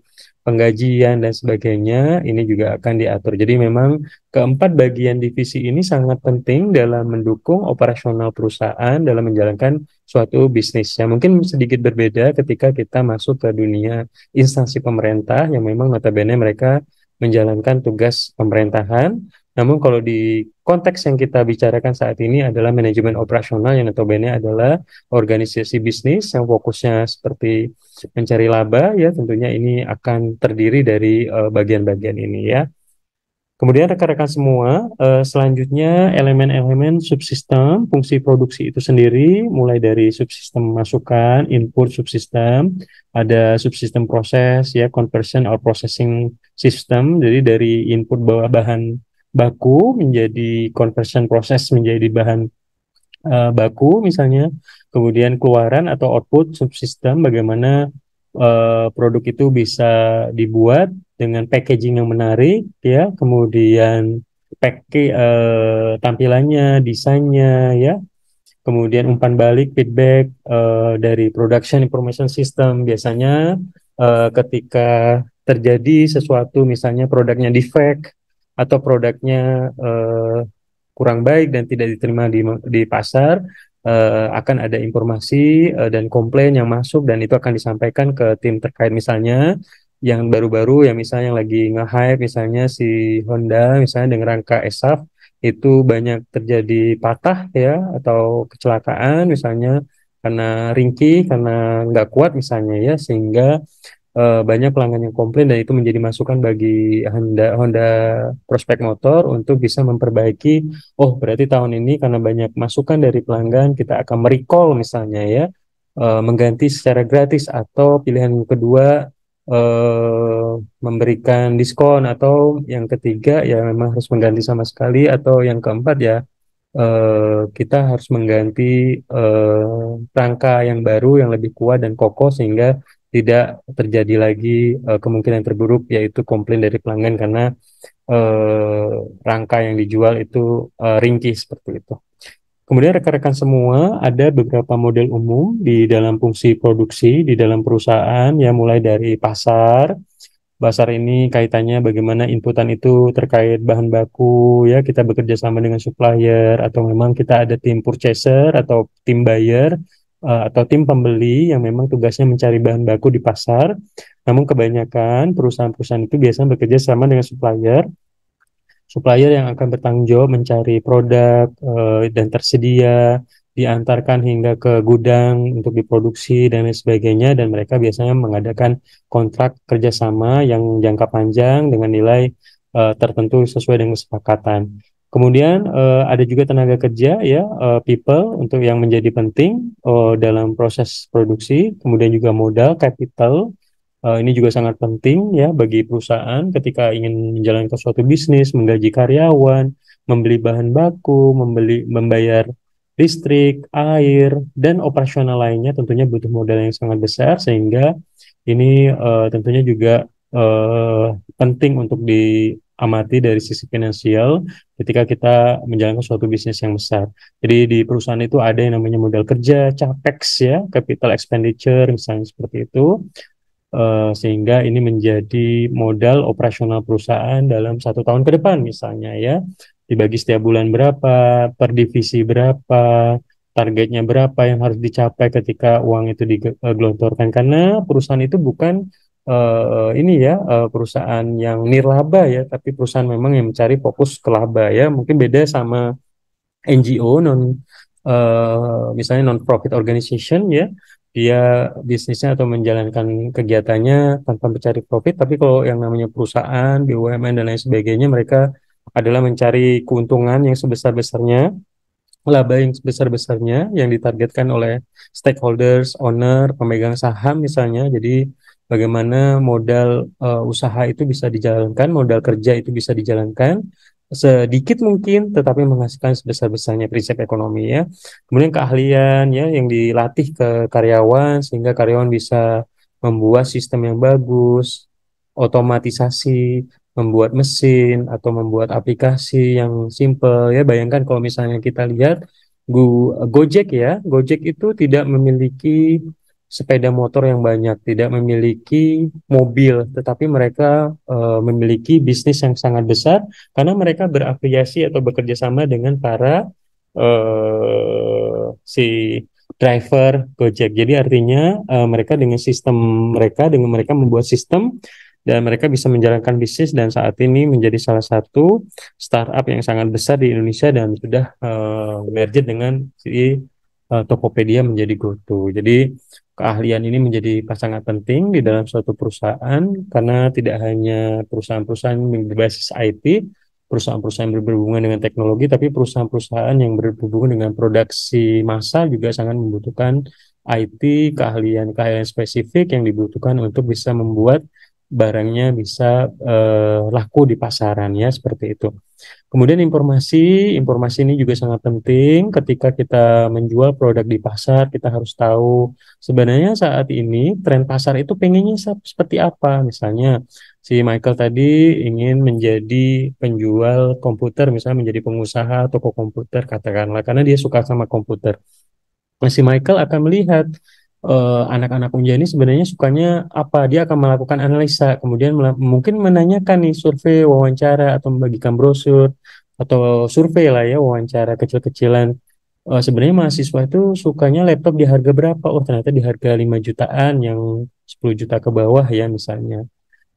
penggajian dan sebagainya ini juga akan diatur. Jadi memang keempat bagian divisi ini sangat penting dalam mendukung operasional perusahaan dalam menjalankan suatu bisnis. Yang mungkin sedikit berbeda ketika kita masuk ke dunia instansi pemerintah yang memang notabene mereka menjalankan tugas pemerintahan namun kalau di konteks yang kita bicarakan saat ini adalah manajemen operasional yang notabene adalah organisasi bisnis yang fokusnya seperti mencari laba ya tentunya ini akan terdiri dari eh, bagian-bagian uh, ini ya. Kemudian rekan-rekan semua, uh, selanjutnya elemen-elemen subsistem fungsi produksi itu sendiri mulai dari subsistem masukan, input subsistem, ada subsistem proses ya conversion or processing system. Jadi dari input bahan baku menjadi conversion proses menjadi bahan uh, baku misalnya, kemudian keluaran atau output subsistem bagaimana uh, produk itu bisa dibuat dengan packaging yang menarik ya, kemudian pack uh, eh, tampilannya, desainnya ya, kemudian umpan balik feedback uh, dari production information system biasanya uh, ketika terjadi sesuatu misalnya produknya defect atau produknya uh, kurang baik dan tidak diterima di, di pasar, uh, akan ada informasi uh, dan komplain yang masuk dan itu akan disampaikan ke tim terkait misalnya yang baru-baru yang misalnya yang lagi nge-hype misalnya si Honda misalnya dengan rangka ESAF itu banyak terjadi patah ya atau kecelakaan misalnya karena ringkih karena nggak kuat misalnya ya sehingga uh, banyak pelanggan yang komplain dan itu menjadi masukan bagi Honda Honda prospek motor untuk bisa memperbaiki oh berarti tahun ini karena banyak masukan dari pelanggan kita akan merecall misalnya ya uh, mengganti secara gratis atau pilihan kedua Uh, memberikan diskon atau yang ketiga ya memang harus mengganti sama sekali atau yang keempat ya uh, kita harus mengganti uh, rangka yang baru yang lebih kuat dan kokoh sehingga tidak terjadi lagi uh, kemungkinan terburuk yaitu komplain dari pelanggan karena uh, rangka yang dijual itu uh, eh, rinci seperti itu. Kemudian rekan-rekan semua ada beberapa model umum di dalam fungsi produksi di dalam perusahaan yang mulai dari pasar. Pasar ini kaitannya bagaimana inputan itu terkait bahan baku ya kita bekerja sama dengan supplier atau memang kita ada tim purchaser atau tim buyer Eh, atau tim pembeli yang memang tugasnya mencari bahan baku di pasar. Namun kebanyakan perusahaan-perusahaan itu biasanya bekerja sama dengan supplier. Supplier yang akan bertanggung jawab mencari produk uh, dan tersedia, diantarkan hingga ke gudang untuk diproduksi dan lain sebagainya dan mereka biasanya mengadakan kontrak kerjasama yang jangka panjang dengan nilai uh, tertentu sesuai dengan kesepakatan. Kemudian uh, ada juga tenaga kerja ya uh, people untuk yang menjadi penting uh, dalam proses produksi. Kemudian juga modal capital uh, ini juga sangat penting ya bagi perusahaan ketika ingin menjalankan suatu bisnis, menggaji karyawan, membeli bahan baku, membeli membayar listrik, air dan operasional lainnya tentunya butuh modal yang sangat besar sehingga ini uh, tentunya juga uh, penting untuk di amati dari sisi finansial ketika kita menjalankan suatu bisnis yang besar. Jadi di perusahaan itu ada yang namanya modal kerja, capex ya, capital expenditure misalnya seperti itu. Uh, sehingga ini menjadi modal operasional perusahaan dalam satu tahun ke depan misalnya ya dibagi setiap bulan berapa per divisi berapa targetnya berapa yang harus dicapai ketika uang itu digelontorkan karena perusahaan itu bukan uh, ini ya uh, perusahaan yang nirlaba ya, tapi perusahaan memang yang mencari fokus ke laba ya. Mungkin beda sama NGO non uh, misalnya non profit organization ya dia bisnisnya atau menjalankan kegiatannya tanpa mencari profit tapi kalau yang namanya perusahaan BUMN dan lain sebagainya mereka adalah mencari keuntungan yang sebesar-besarnya laba yang sebesar-besarnya yang ditargetkan oleh stakeholders, owner, pemegang saham misalnya. Jadi bagaimana modal uh, usaha itu bisa dijalankan, modal kerja itu bisa dijalankan sedikit mungkin tetapi menghasilkan sebesar-besarnya prinsip ekonomi ya. Kemudian keahlian ya yang dilatih ke karyawan sehingga karyawan bisa membuat sistem yang bagus, otomatisasi, membuat mesin atau membuat aplikasi yang simple ya. Bayangkan kalau misalnya kita lihat Gojek ya, Gojek itu tidak memiliki sepeda motor yang banyak, tidak memiliki mobil, tetapi mereka uh, memiliki bisnis yang sangat besar karena mereka berafiliasi atau bekerja sama dengan para uh, si driver Gojek. Jadi artinya uh, mereka dengan sistem mereka dengan mereka membuat sistem dan mereka bisa menjalankan bisnis dan saat ini menjadi salah satu startup yang sangat besar di Indonesia dan sudah uh, merger dengan si uh, Tokopedia menjadi GoTo. Jadi keahlian ini menjadi sangat penting di dalam suatu perusahaan karena tidak hanya perusahaan-perusahaan yang berbasis IT, perusahaan-perusahaan yang berhubungan dengan teknologi, tapi perusahaan-perusahaan yang berhubungan dengan produksi massa juga sangat membutuhkan IT, keahlian-keahlian spesifik yang dibutuhkan untuk bisa membuat barangnya bisa uh, laku di pasaran ya seperti itu. Kemudian informasi, informasi ini juga sangat penting ketika kita menjual produk di pasar, kita harus tahu sebenarnya saat ini tren pasar itu pengennya seperti apa. Misalnya si Michael tadi ingin menjadi penjual komputer, misalnya menjadi pengusaha toko komputer katakanlah karena dia suka sama komputer. Nah, si Michael akan melihat Eh, anak-anak uh, ini sebenarnya sukanya apa dia akan melakukan analisa kemudian mel- mungkin menanyakan nih survei wawancara atau membagikan brosur atau survei lah ya wawancara kecil-kecilan uh, sebenarnya mahasiswa itu sukanya laptop di harga berapa oh ternyata di harga 5 jutaan yang 10 juta ke bawah ya misalnya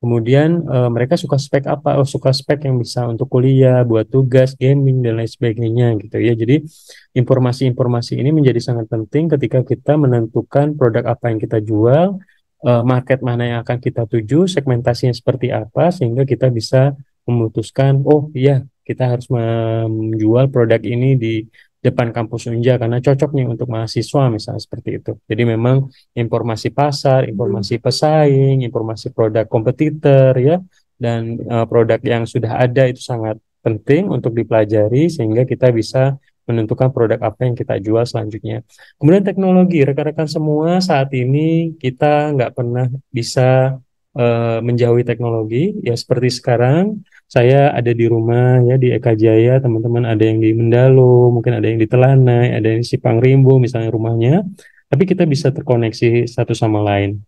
Kemudian uh, mereka suka spek apa? Oh, suka spek yang bisa untuk kuliah, buat tugas, gaming dan lain sebagainya gitu ya. Jadi informasi-informasi ini menjadi sangat penting ketika kita menentukan produk apa yang kita jual, uh, market mana yang akan kita tuju, segmentasinya seperti apa sehingga kita bisa memutuskan oh iya kita harus menjual produk ini di depan kampus Unja karena cocok nih untuk mahasiswa misalnya seperti itu. Jadi memang informasi pasar, informasi hmm. pesaing, informasi produk kompetitor ya dan uh, produk yang sudah ada itu sangat penting untuk dipelajari sehingga kita bisa menentukan produk apa yang kita jual selanjutnya. Kemudian teknologi, rekan-rekan semua saat ini kita nggak pernah bisa uh, menjauhi teknologi ya seperti sekarang saya ada di rumah ya di Eka Jaya, teman-teman ada yang di Mendalo, mungkin ada yang di Telanai, ada yang di Sipang Rimbo misalnya rumahnya, tapi kita bisa terkoneksi satu sama lain.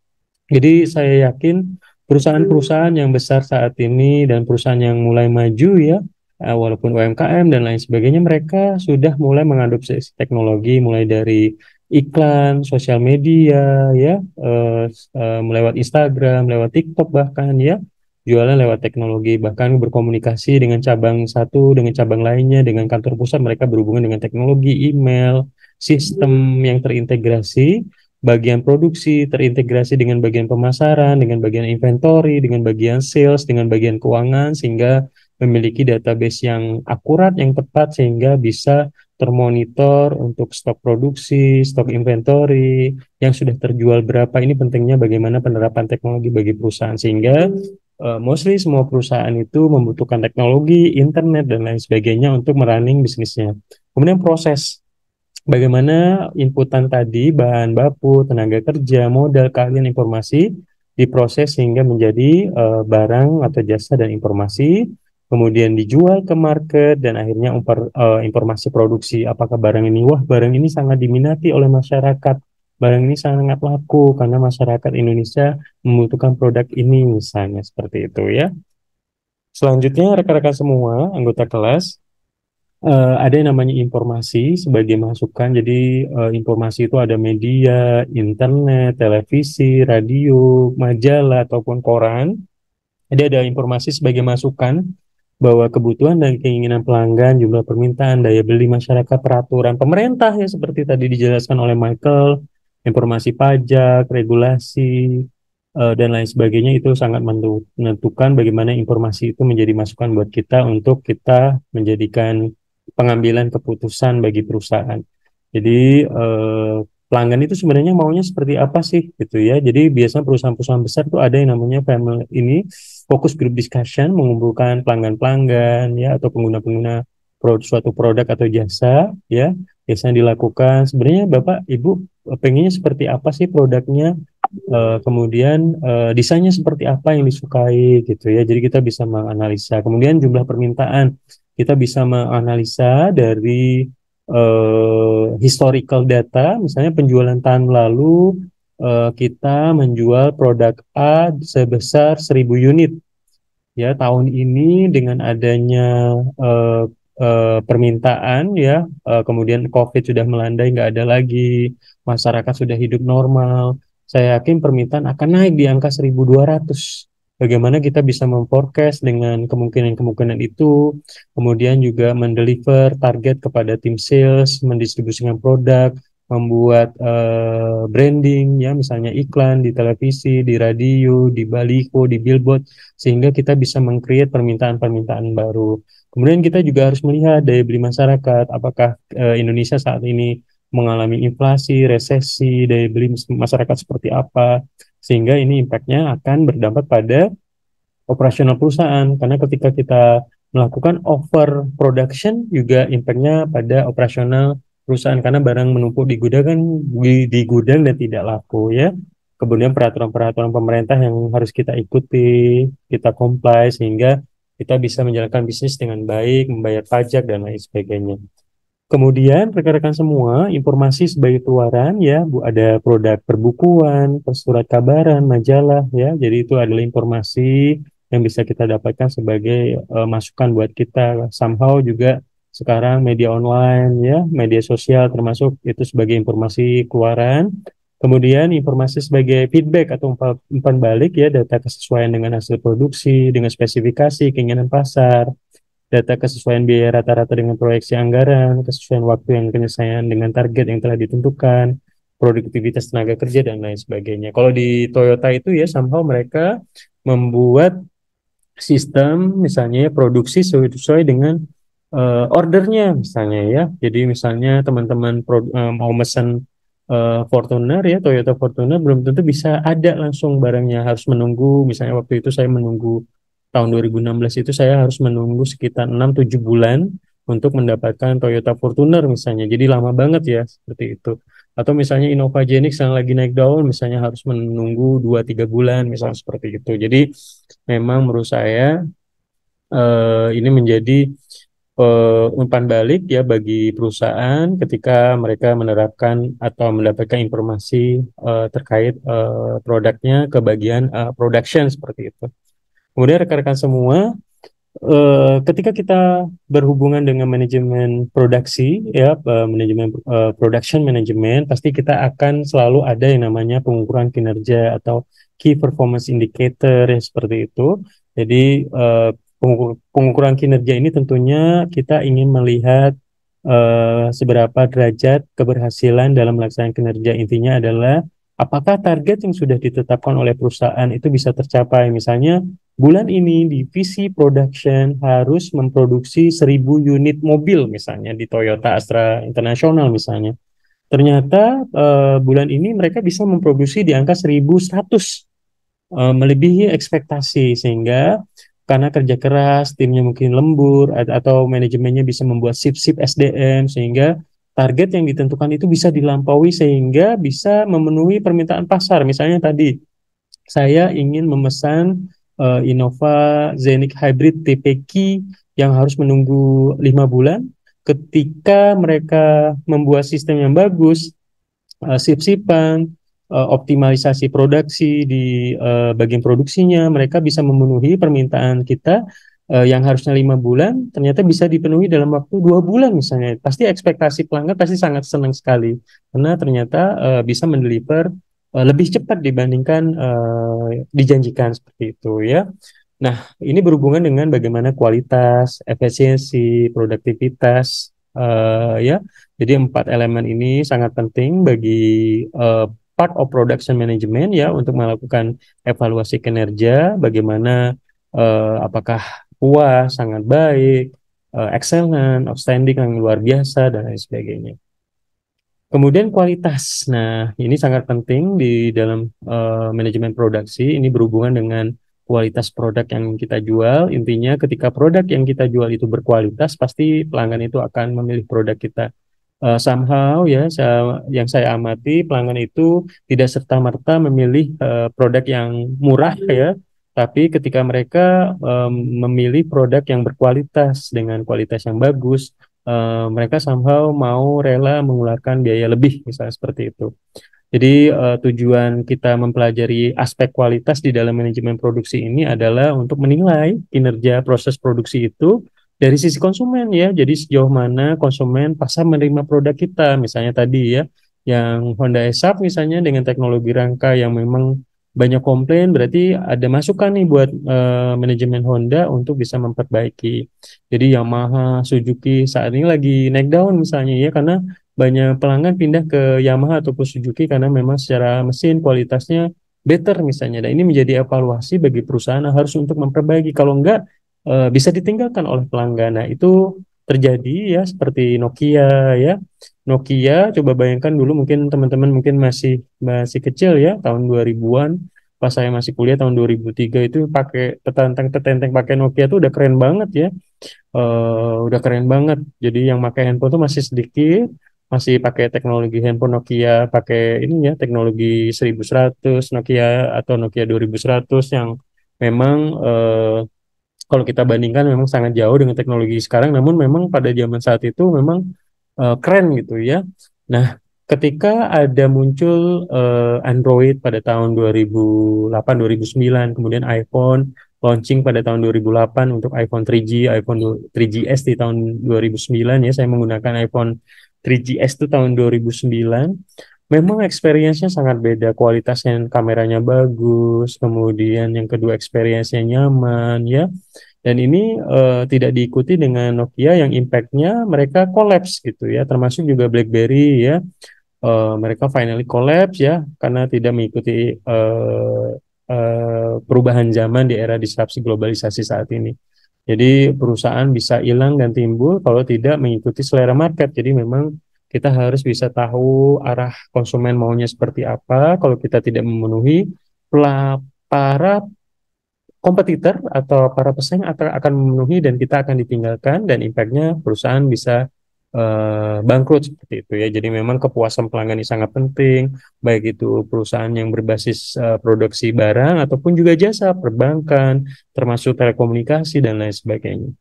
Jadi saya yakin perusahaan-perusahaan yang besar saat ini dan perusahaan yang mulai maju ya eh, walaupun UMKM dan lain sebagainya mereka sudah mulai mengadopsi teknologi mulai dari iklan, sosial media ya, uh, uh, melewat Instagram, lewat TikTok bahkan ya, jualan lewat teknologi bahkan berkomunikasi dengan cabang satu dengan cabang lainnya dengan kantor pusat mereka berhubungan dengan teknologi email sistem yang terintegrasi bagian produksi terintegrasi dengan bagian pemasaran dengan bagian inventory dengan bagian sales dengan bagian keuangan sehingga memiliki database yang akurat yang tepat sehingga bisa termonitor untuk stok produksi, stok inventory yang sudah terjual berapa. Ini pentingnya bagaimana penerapan teknologi bagi perusahaan sehingga uh, mostly semua perusahaan itu membutuhkan teknologi, internet dan lain sebagainya untuk merunning bisnisnya. Kemudian proses bagaimana inputan tadi bahan baku, tenaga kerja, modal, keahlian informasi diproses sehingga menjadi uh, barang atau jasa dan informasi kemudian dijual ke market dan akhirnya umper, uh, eh, informasi produksi apakah barang ini wah barang ini sangat diminati oleh masyarakat barang ini sangat laku karena masyarakat Indonesia membutuhkan produk ini misalnya seperti itu ya. Selanjutnya rekan-rekan semua anggota kelas uh, ada yang namanya informasi sebagai masukan. Jadi uh, informasi itu ada media, internet, televisi, radio, majalah ataupun koran. Jadi ada informasi sebagai masukan bahwa kebutuhan dan keinginan pelanggan, jumlah permintaan, daya beli masyarakat, peraturan pemerintah ya seperti tadi dijelaskan oleh Michael, informasi pajak, regulasi, uh, dan lain sebagainya itu sangat menentukan bagaimana informasi itu menjadi masukan buat kita untuk kita menjadikan pengambilan keputusan bagi perusahaan. Jadi uh, pelanggan itu sebenarnya maunya seperti apa sih gitu ya. Jadi biasanya perusahaan-perusahaan besar tuh ada yang namanya family ini fokus group discussion mengumpulkan pelanggan-pelanggan ya atau pengguna-pengguna produk, suatu produk atau jasa ya biasanya dilakukan sebenarnya bapak ibu pengennya seperti apa sih produknya e, kemudian e, desainnya seperti apa yang disukai gitu ya jadi kita bisa menganalisa kemudian jumlah permintaan kita bisa menganalisa dari e, historical data misalnya penjualan tahun lalu e, kita menjual produk A sebesar 1000 unit ya tahun ini dengan adanya e, uh, permintaan ya uh, kemudian covid sudah melandai nggak ada lagi masyarakat sudah hidup normal saya yakin permintaan akan naik di angka 1200 bagaimana kita bisa memforecast dengan kemungkinan-kemungkinan itu, kemudian juga mendeliver target kepada tim sales, mendistribusikan produk, membuat uh, branding ya misalnya iklan di televisi, di radio, di baliho, di billboard sehingga kita bisa mengcreate permintaan-permintaan baru. Kemudian kita juga harus melihat daya beli masyarakat, apakah e, Indonesia saat ini mengalami inflasi, resesi, daya beli masyarakat seperti apa, sehingga ini impactnya akan berdampak pada operasional perusahaan. Karena ketika kita melakukan over production juga impactnya pada operasional perusahaan karena barang menumpuk di gudang kan di, di gudang dan tidak laku ya. Kemudian peraturan-peraturan pemerintah yang harus kita ikuti, kita comply sehingga kita bisa menjalankan bisnis dengan baik, membayar pajak, dan lain sebagainya. Kemudian rekan-rekan semua, informasi sebagai keluaran ya, Bu ada produk perbukuan, surat kabaran, majalah ya. Jadi itu adalah informasi yang bisa kita dapatkan sebagai uh, masukan buat kita. Somehow juga sekarang media online ya, media sosial termasuk itu sebagai informasi keluaran Kemudian informasi sebagai feedback atau umpan balik ya data kesesuaian dengan hasil produksi, dengan spesifikasi, keinginan pasar, data kesesuaian biaya rata-rata dengan proyeksi anggaran, kesesuaian waktu yang penyelesaian dengan target yang telah ditentukan, produktivitas tenaga kerja dan lain sebagainya. Kalau di Toyota itu ya somehow mereka membuat sistem misalnya ya, produksi sesuai dengan uh, ordernya misalnya ya. Jadi misalnya teman-teman uh, mau mesen uh, Fortuner ya Toyota Fortuner belum tentu bisa ada langsung barangnya harus menunggu misalnya waktu itu saya menunggu tahun 2016 itu saya harus menunggu sekitar 6 7 bulan untuk mendapatkan Toyota Fortuner misalnya. Jadi lama banget ya seperti itu. Atau misalnya Innova Genix yang lagi naik daun misalnya harus menunggu 2 3 bulan misalnya seperti itu. Jadi memang menurut saya uh, ini menjadi uh, umpan balik ya bagi perusahaan ketika mereka menerapkan atau mendapatkan informasi uh, terkait uh, produknya ke bagian uh, production seperti itu. Kemudian rekan-rekan semua, uh, ketika kita berhubungan dengan manajemen produksi ya uh, manajemen uh, production management pasti kita akan selalu ada yang namanya pengukuran kinerja atau key performance indicator ya, seperti itu. Jadi uh, pengukuran kinerja ini tentunya kita ingin melihat uh, seberapa derajat keberhasilan dalam melaksanakan kinerja intinya adalah apakah target yang sudah ditetapkan oleh perusahaan itu bisa tercapai misalnya bulan ini divisi production harus memproduksi 1000 unit mobil misalnya di Toyota Astra International misalnya. Ternyata uh, bulan ini mereka bisa memproduksi di angka 1100 uh, eh, melebihi ekspektasi sehingga karena kerja keras, timnya mungkin lembur atau manajemennya bisa membuat sip-sip SDM sehingga target yang ditentukan itu bisa dilampaui sehingga bisa memenuhi permintaan pasar. Misalnya tadi saya ingin memesan uh, Innova Zenik Hybrid TPQ yang harus menunggu lima bulan. Ketika mereka membuat sistem yang bagus, uh, sip-sipan, Eh, optimalisasi produksi di uh, bagian produksinya, mereka bisa memenuhi permintaan kita uh, yang harusnya lima bulan, ternyata bisa dipenuhi dalam waktu dua bulan misalnya. Pasti ekspektasi pelanggan pasti sangat senang sekali karena ternyata uh, bisa mendeliver uh, lebih cepat dibandingkan uh, dijanjikan seperti itu ya. Nah, ini berhubungan dengan bagaimana kualitas, efisiensi, produktivitas, uh, ya. Jadi empat elemen ini sangat penting bagi uh, part of production management ya untuk melakukan evaluasi kinerja bagaimana uh, apakah puas, sangat baik, uh, excellent, outstanding yang luar biasa dan lain sebagainya. Kemudian kualitas. Nah, ini sangat penting di dalam uh, manajemen produksi. Ini berhubungan dengan kualitas produk yang kita jual. Intinya ketika produk yang kita jual itu berkualitas, pasti pelanggan itu akan memilih produk kita uh, somehow ya saya, yang saya amati pelanggan itu tidak serta merta memilih uh, produk yang murah hmm. ya tapi ketika mereka um, memilih produk yang berkualitas dengan kualitas yang bagus uh, mereka somehow mau rela mengeluarkan biaya lebih misalnya seperti itu jadi uh, tujuan kita mempelajari aspek kualitas di dalam manajemen produksi ini adalah untuk menilai kinerja proses produksi itu dari sisi konsumen ya. Jadi sejauh mana konsumen pasar menerima produk kita, misalnya tadi ya, yang Honda Esap misalnya dengan teknologi rangka yang memang banyak komplain, berarti ada masukan nih buat uh, manajemen Honda untuk bisa memperbaiki. Jadi Yamaha, Suzuki saat ini lagi naik daun misalnya ya, karena banyak pelanggan pindah ke Yamaha ataupun Suzuki karena memang secara mesin kualitasnya better misalnya. Dan ini menjadi evaluasi bagi perusahaan harus untuk memperbaiki. Kalau enggak, uh, bisa ditinggalkan oleh pelanggan. Nah, itu terjadi ya seperti Nokia ya. Nokia coba bayangkan dulu mungkin teman-teman mungkin masih masih kecil ya tahun 2000-an pas saya masih kuliah tahun 2003 itu pakai tetenteng tetenteng pakai Nokia itu udah keren banget ya uh, udah keren banget jadi yang pakai handphone tuh masih sedikit masih pakai teknologi handphone Nokia pakai ini ya teknologi 1100 Nokia atau Nokia 2100 yang memang uh, kalau kita bandingkan memang sangat jauh dengan teknologi sekarang namun memang pada zaman saat itu memang uh, keren gitu ya nah ketika ada muncul uh, Android pada tahun 2008 2009 kemudian iPhone launching pada tahun 2008 untuk iPhone 3G iPhone 3GS di tahun 2009 ya saya menggunakan iPhone 3GS itu tahun 2009 memang experience-nya sangat beda. Kualitasnya kameranya bagus, kemudian yang kedua experience-nya nyaman ya. Dan ini uh, tidak diikuti dengan Nokia yang impact-nya mereka collapse gitu ya, termasuk juga BlackBerry ya. Uh, mereka finally collapse ya karena tidak mengikuti uh, uh, perubahan zaman di era disrupsi globalisasi saat ini. Jadi perusahaan bisa hilang dan timbul kalau tidak mengikuti selera market. Jadi memang kita harus bisa tahu arah konsumen maunya seperti apa. Kalau kita tidak memenuhi, para kompetitor atau para pesaing akan memenuhi dan kita akan ditinggalkan dan impactnya perusahaan bisa uh, bangkrut seperti itu ya. Jadi memang kepuasan pelanggan ini sangat penting, baik itu perusahaan yang berbasis uh, produksi barang ataupun juga jasa, perbankan, termasuk telekomunikasi dan lain sebagainya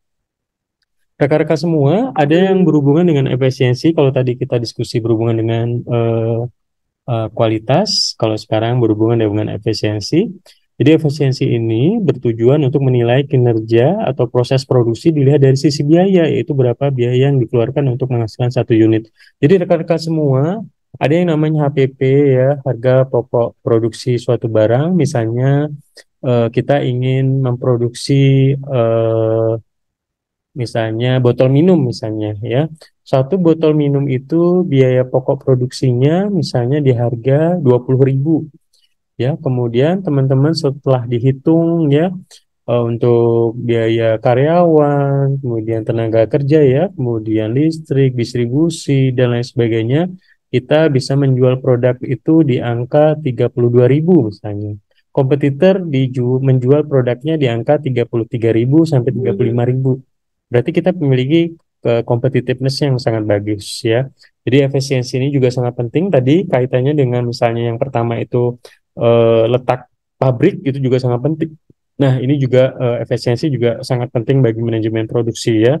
rekan-rekan semua, ada yang berhubungan dengan efisiensi. Kalau tadi kita diskusi berhubungan dengan uh, uh, kualitas, kalau sekarang berhubungan dengan efisiensi. Jadi efisiensi ini bertujuan untuk menilai kinerja atau proses produksi dilihat dari sisi biaya, yaitu berapa biaya yang dikeluarkan untuk menghasilkan satu unit. Jadi rekan-rekan semua, ada yang namanya HPP ya, harga pokok produksi suatu barang. Misalnya uh, kita ingin memproduksi uh, misalnya botol minum misalnya ya satu botol minum itu biaya pokok produksinya misalnya di harga dua ribu ya kemudian teman-teman setelah dihitung ya e, untuk biaya karyawan kemudian tenaga kerja ya kemudian listrik distribusi dan lain sebagainya kita bisa menjual produk itu di angka tiga puluh ribu misalnya kompetitor dijual menjual produknya di angka tiga puluh ribu sampai hmm. tiga puluh ribu berarti kita memiliki eh, competitiveness yang sangat bagus ya. Jadi efisiensi ini juga sangat penting. Tadi kaitannya dengan misalnya yang pertama itu uh, letak pabrik itu juga sangat penting. Nah ini juga uh, efisiensi juga sangat penting bagi manajemen produksi ya.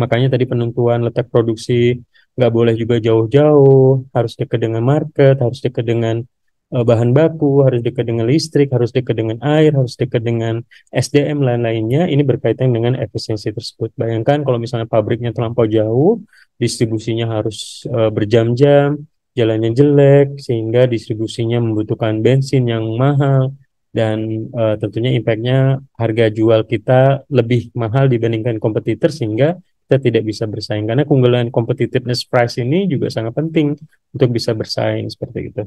Makanya tadi penentuan letak produksi nggak boleh juga jauh-jauh, harus dekat dengan market, harus dekat dengan Eh, bahan baku, harus dekat dengan listrik, harus dekat dengan air, harus dekat dengan SDM lain-lainnya. Ini berkaitan dengan efisiensi tersebut. Bayangkan kalau misalnya pabriknya terlampau jauh, distribusinya harus uh, berjam-jam, jalannya jelek, sehingga distribusinya membutuhkan bensin yang mahal dan uh, tentunya impactnya harga jual kita lebih mahal dibandingkan kompetitor sehingga kita tidak bisa bersaing karena keunggulan competitiveness price ini juga sangat penting untuk bisa bersaing seperti itu.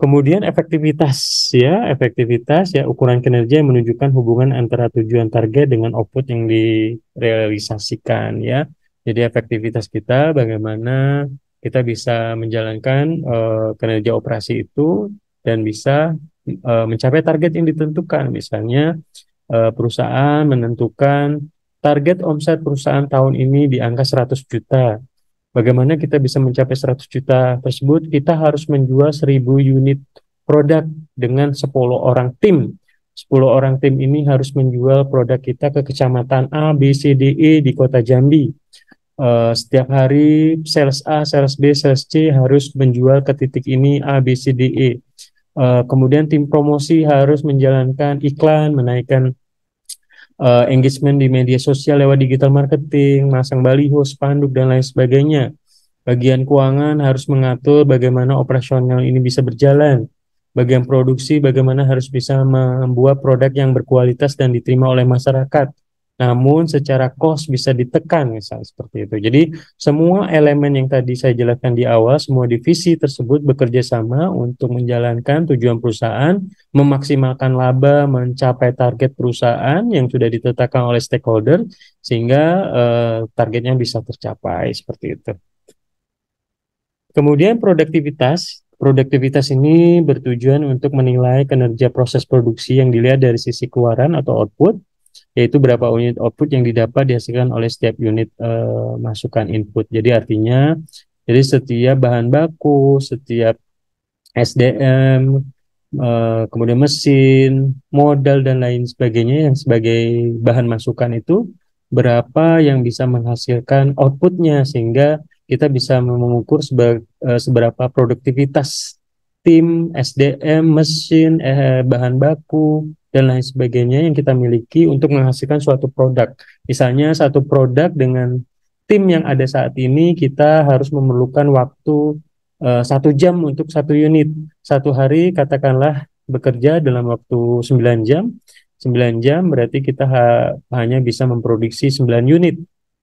Kemudian efektivitas ya, efektivitas ya ukuran kinerja yang menunjukkan hubungan antara tujuan target dengan output yang direalisasikan ya. Jadi efektivitas kita bagaimana kita bisa menjalankan uh, kinerja operasi itu dan bisa uh, mencapai target yang ditentukan. Misalnya uh, perusahaan menentukan target omset perusahaan tahun ini di angka 100 juta Bagaimana kita bisa mencapai 100 juta tersebut? Kita harus menjual 1000 unit produk dengan 10 orang tim. 10 orang tim ini harus menjual produk kita ke kecamatan A, B, C, D, E di kota Jambi. Uh, setiap hari sales A, sales B, sales C harus menjual ke titik ini A, B, C, D, E. Uh, kemudian tim promosi harus menjalankan iklan, menaikkan uh, engagement di media sosial lewat digital marketing, masang baliho, spanduk dan lain sebagainya. Bagian keuangan harus mengatur bagaimana operasional ini bisa berjalan. Bagian produksi bagaimana harus bisa membuat produk yang berkualitas dan diterima oleh masyarakat namun secara cost bisa ditekan misalnya seperti itu. Jadi semua elemen yang tadi saya jelaskan di awal, semua divisi tersebut bekerja sama untuk menjalankan tujuan perusahaan, memaksimalkan laba, mencapai target perusahaan yang sudah ditetapkan oleh stakeholder sehingga eh, targetnya bisa tercapai seperti itu. Kemudian produktivitas Produktivitas ini bertujuan untuk menilai kinerja proses produksi yang dilihat dari sisi keluaran atau output, yaitu berapa unit output yang didapat dihasilkan oleh setiap unit uh, masukan input. Jadi artinya jadi setiap bahan baku, setiap SDM, uh, eh, kemudian mesin, modal dan lain sebagainya yang sebagai bahan masukan itu berapa yang bisa menghasilkan outputnya sehingga kita bisa mengukur eh, seberapa produktivitas tim, SDM, mesin, eh, bahan baku, dan lain sebagainya yang kita miliki untuk menghasilkan suatu produk. Misalnya satu produk dengan tim yang ada saat ini kita harus memerlukan waktu uh, satu jam untuk satu unit. Satu hari katakanlah bekerja dalam waktu sembilan jam. sembilan jam berarti kita ha hanya bisa memproduksi sembilan unit.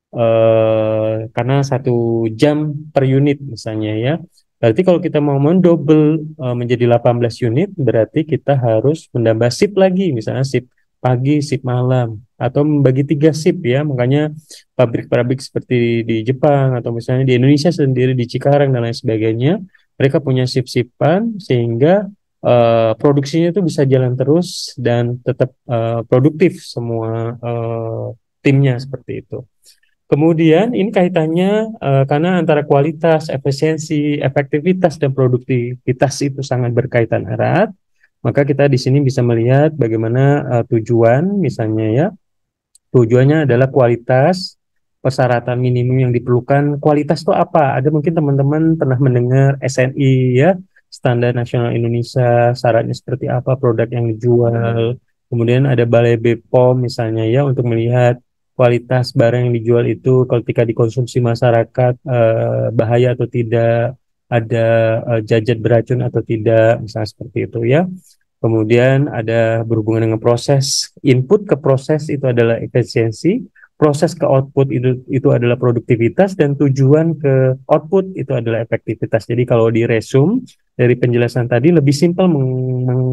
Uh, karena satu jam per unit misalnya ya Berarti kalau kita mau mendobel uh, eh, menjadi 18 unit, berarti kita harus menambah sip lagi, misalnya sip pagi, sip malam, atau membagi tiga sip ya. Makanya pabrik-pabrik seperti di Jepang atau misalnya di Indonesia sendiri di Cikarang dan lain sebagainya, mereka punya sip-sipan sehingga uh, produksinya itu bisa jalan terus dan tetap uh, produktif semua uh, timnya seperti itu. Kemudian ini kaitannya uh, karena antara kualitas, efisiensi, efektivitas dan produktivitas itu sangat berkaitan erat. Maka kita di sini bisa melihat bagaimana uh, tujuan misalnya ya. Tujuannya adalah kualitas, persyaratan minimum yang diperlukan. Kualitas itu apa? Ada mungkin teman-teman pernah mendengar SNI ya, Standar Nasional Indonesia, syaratnya seperti apa, produk yang dijual. Kemudian ada Balai BPOM misalnya ya untuk melihat kualitas barang yang dijual itu ketika dikonsumsi masyarakat eh, bahaya atau tidak ada eh, jajat beracun atau tidak misalnya seperti itu ya kemudian ada berhubungan dengan proses input ke proses itu adalah efisiensi proses ke output itu itu adalah produktivitas dan tujuan ke output itu adalah efektivitas jadi kalau di resume dari penjelasan tadi lebih simpel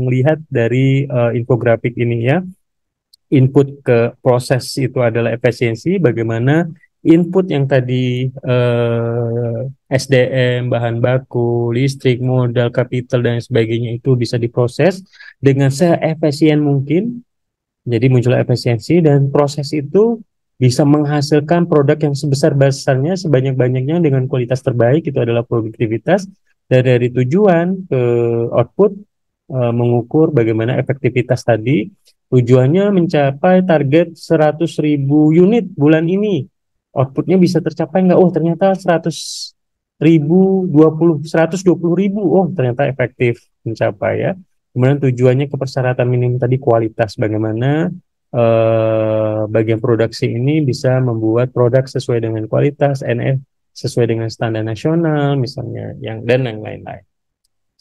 melihat dari uh, infografik ini ya input ke proses itu adalah efisiensi, bagaimana input yang tadi eh, SDM, bahan baku, listrik, modal, kapital dan sebagainya itu bisa diproses dengan seefisien mungkin. Jadi muncul efisiensi dan proses itu bisa menghasilkan produk yang sebesar-besarnya, sebanyak-banyaknya dengan kualitas terbaik itu adalah produktivitas dan dari tujuan ke output eh, mengukur bagaimana efektivitas tadi Tujuannya mencapai target seratus ribu unit bulan ini. Outputnya bisa tercapai nggak? Oh ternyata 100 ribu, 20, 120 ribu. Oh ternyata efektif mencapai ya. Kemudian tujuannya ke persyaratan minimum tadi kualitas. Bagaimana eh, bagian produksi ini bisa membuat produk sesuai dengan kualitas, NF sesuai dengan standar nasional misalnya yang dan yang lain-lain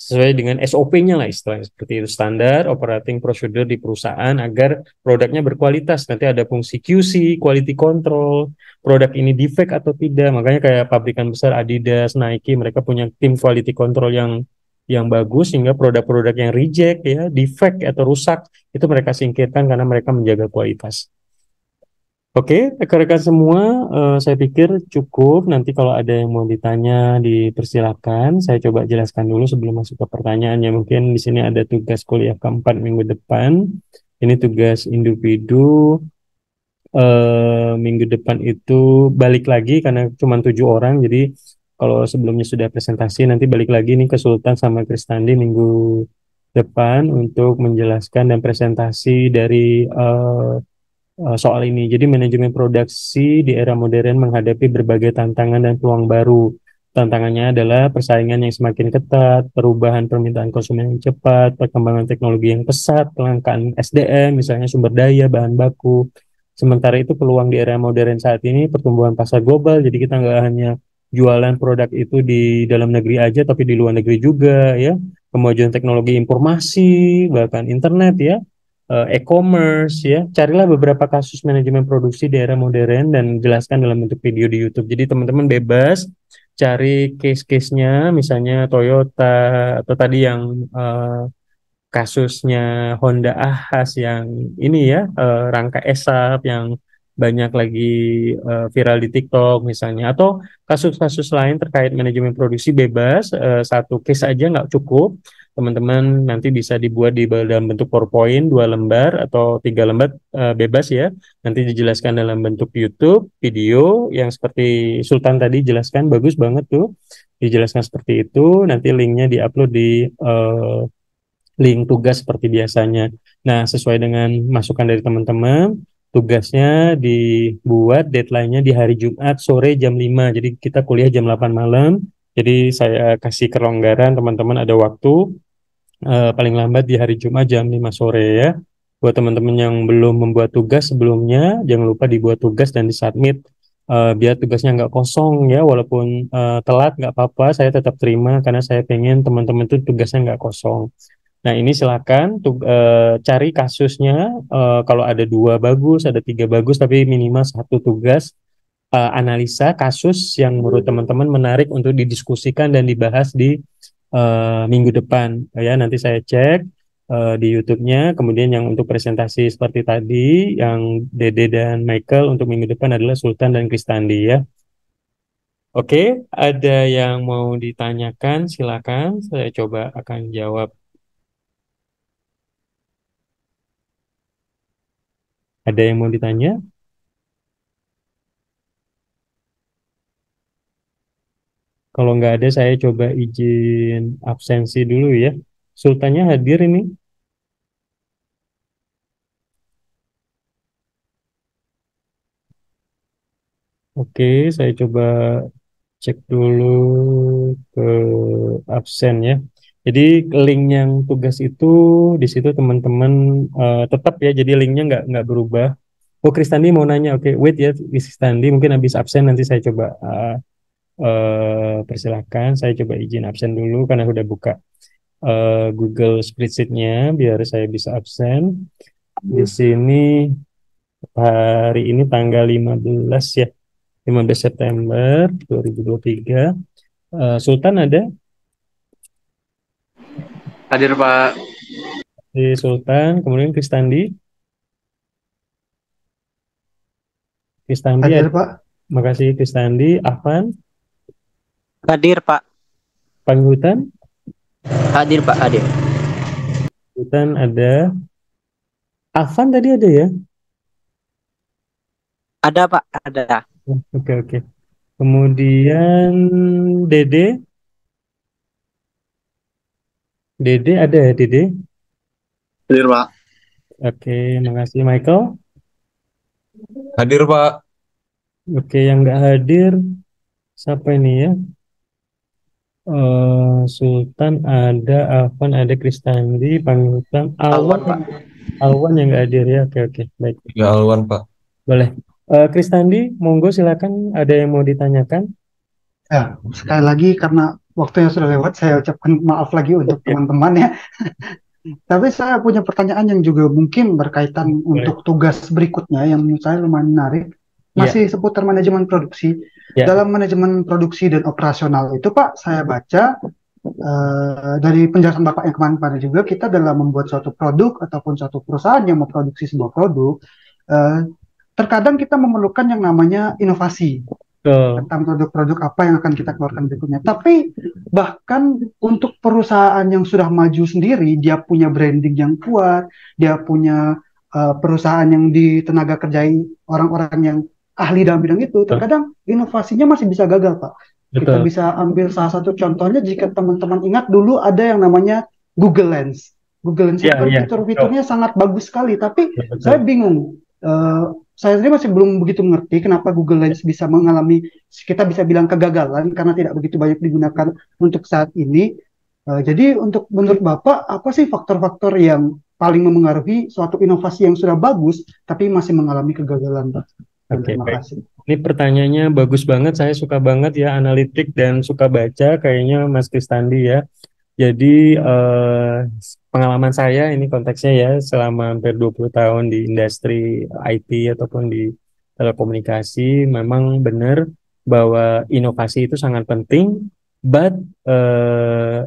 sesuai dengan SOP-nya lah istilahnya seperti itu standar operating procedure di perusahaan agar produknya berkualitas nanti ada fungsi QC quality control produk ini defect atau tidak makanya kayak pabrikan besar Adidas Nike mereka punya tim quality control yang yang bagus sehingga produk-produk yang reject ya defect atau rusak itu mereka singkirkan karena mereka menjaga kualitas Oke, rekan-rekan semua, uh, saya pikir cukup. Nanti kalau ada yang mau ditanya, dipersilakan. Saya coba jelaskan dulu sebelum masuk ke pertanyaannya. Mungkin di sini ada tugas kuliah keempat minggu depan. Ini tugas individu. Uh, minggu depan itu balik lagi karena cuma tujuh orang. Jadi kalau sebelumnya sudah presentasi, nanti balik lagi nih ke Sultan sama Kristandi minggu depan untuk menjelaskan dan presentasi dari uh, uh, soal ini. Jadi manajemen produksi di era modern menghadapi berbagai tantangan dan peluang baru. Tantangannya adalah persaingan yang semakin ketat, perubahan permintaan konsumen yang cepat, perkembangan teknologi yang pesat, kelangkaan SDM, misalnya sumber daya, bahan baku. Sementara itu peluang di era modern saat ini pertumbuhan pasar global, jadi kita nggak hanya jualan produk itu di dalam negeri aja, tapi di luar negeri juga ya. Kemajuan teknologi informasi, bahkan internet ya Eh, e-commerce ya. Carilah beberapa kasus manajemen produksi di era modern dan jelaskan dalam bentuk video di YouTube. Jadi teman-teman bebas cari case-case-nya misalnya Toyota atau tadi yang uh, kasusnya Honda Ahas yang ini ya uh, rangka esap yang banyak lagi uh, viral di TikTok misalnya atau kasus-kasus lain terkait manajemen produksi bebas uh, satu case aja nggak cukup teman-teman nanti bisa dibuat di dalam bentuk PowerPoint dua lembar atau tiga lembar uh, bebas ya. Nanti dijelaskan dalam bentuk YouTube, video yang seperti Sultan tadi jelaskan bagus banget tuh. Dijelaskan seperti itu, nanti linknya diupload di uh, link tugas seperti biasanya. Nah, sesuai dengan masukan dari teman-teman, tugasnya dibuat deadline-nya di hari Jumat sore jam 5. Jadi kita kuliah jam 8 malam, jadi saya kasih kelonggaran teman-teman ada waktu uh, paling lambat di hari Jumat jam 5 sore ya. Buat teman-teman yang belum membuat tugas sebelumnya, jangan lupa dibuat tugas dan disubmit uh, biar tugasnya nggak kosong ya. Walaupun uh, telat nggak apa-apa, saya tetap terima karena saya pengen teman-teman itu tugasnya nggak kosong. Nah ini silakan uh, cari kasusnya. Uh, kalau ada dua bagus, ada tiga bagus, tapi minimal satu tugas uh, analisa kasus yang menurut teman-teman menarik untuk didiskusikan dan dibahas di uh, minggu depan ya nanti saya cek eh, di YouTube-nya kemudian yang untuk presentasi seperti tadi yang Dede dan Michael untuk minggu depan adalah Sultan dan Kristandi ya Oke ada yang mau ditanyakan silakan saya coba akan jawab ada yang mau ditanya? Kalau nggak ada saya coba izin absensi dulu ya. Sultannya hadir ini. Oke, saya coba cek dulu ke absen ya. Jadi link yang tugas itu di situ teman-teman uh, tetap ya. Jadi linknya nggak nggak berubah. Oh Kristandi mau nanya, oke okay, wait ya Kristandi mungkin habis absen nanti saya coba uh, uh, persilahkan saya coba izin absen dulu karena sudah buka uh, Google spreadsheetnya biar saya bisa absen di iya. sini hari ini tanggal 15 ya 15 September 2023 uh, eh, Sultan ada hadir Pak di Sultan kemudian Kristandi Kristandi hadir ada. Pak makasih Kristandi Afan Hadir, Pak. Panggil Hutan? Hadir, Pak, hadir. Hutan ada. Afan tadi ada ya? Ada, Pak, ada. Oke, oh, oke. Okay. Kemudian Dede? Dede ada ya, Dede? Hadir, Pak. Oke, makasih Michael. Hadir, Pak. Oke, yang nggak hadir siapa ini ya? Eh, Sultan ada Alvan, ada Kristandi panggilan Alwan, Pak Alwan yang nggak hadir ya oke oke baik ya Alwan Pak boleh uh, Kristandi monggo silakan ada yang mau ditanyakan ya sekali lagi karena waktunya sudah lewat saya ucapkan maaf lagi untuk iya. teman-teman ya tapi saya punya pertanyaan yang juga mungkin berkaitan okay. untuk tugas berikutnya yang menurut saya lumayan menarik iya. masih yeah. seputar manajemen produksi Yeah. Dalam manajemen produksi dan operasional itu Pak, saya baca uh, dari penjelasan Bapak yang kemarin-kemarin juga, kita dalam membuat suatu produk ataupun suatu perusahaan yang memproduksi sebuah produk, uh, terkadang kita memerlukan yang namanya inovasi. Uh. tentang produk-produk apa yang akan kita keluarkan berikutnya. Tapi bahkan untuk perusahaan yang sudah maju sendiri, dia punya branding yang kuat, dia punya uh, perusahaan yang ditenaga kerjai orang-orang yang ahli dalam bidang itu, terkadang inovasinya masih bisa gagal, Pak. Betul. Kita bisa ambil salah satu contohnya jika teman-teman ingat dulu ada yang namanya Google Lens. Google Lens yeah, itu yeah. fitur-fiturnya oh. sangat bagus sekali, tapi Betul. saya bingung. Uh, saya sendiri masih belum begitu mengerti kenapa Google Lens bisa mengalami kita bisa bilang kegagalan karena tidak begitu banyak digunakan untuk saat ini. Uh, jadi untuk menurut Bapak apa sih faktor-faktor yang paling memengaruhi suatu inovasi yang sudah bagus tapi masih mengalami kegagalan, Pak? Oke, okay, baik. Ini pertanyaannya bagus banget. Saya suka banget ya analitik dan suka baca kayaknya Mas Kristandi ya. Jadi eh, pengalaman saya ini konteksnya ya selama hampir 20 tahun di industri IT ataupun di telekomunikasi memang benar bahwa inovasi itu sangat penting but eh,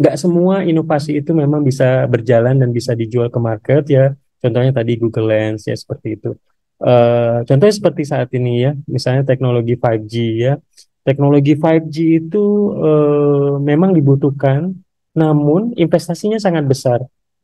nggak eh, semua inovasi itu memang bisa berjalan dan bisa dijual ke market ya. Contohnya tadi Google Lens ya seperti itu. Eh, contohnya seperti saat ini ya, misalnya teknologi 5G ya. Teknologi 5G itu uh, memang dibutuhkan, namun investasinya sangat besar.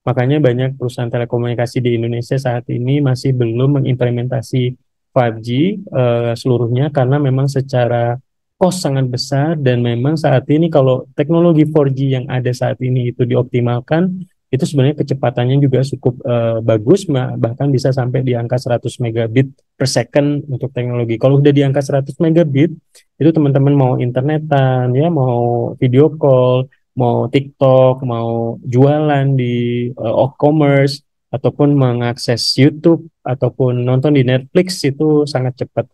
Makanya banyak perusahaan telekomunikasi di Indonesia saat ini masih belum mengimplementasi 5G uh, eh, seluruhnya karena memang secara kos sangat besar dan memang saat ini kalau teknologi 4G yang ada saat ini itu dioptimalkan, itu sebenarnya kecepatannya juga cukup uh, bagus bahkan bisa sampai di angka 100 megabit per second untuk teknologi. Kalau udah di angka 100 megabit itu teman-teman mau internetan ya, mau video call, mau TikTok, mau jualan di eh, e-commerce ataupun mengakses YouTube ataupun nonton di Netflix itu sangat cepat.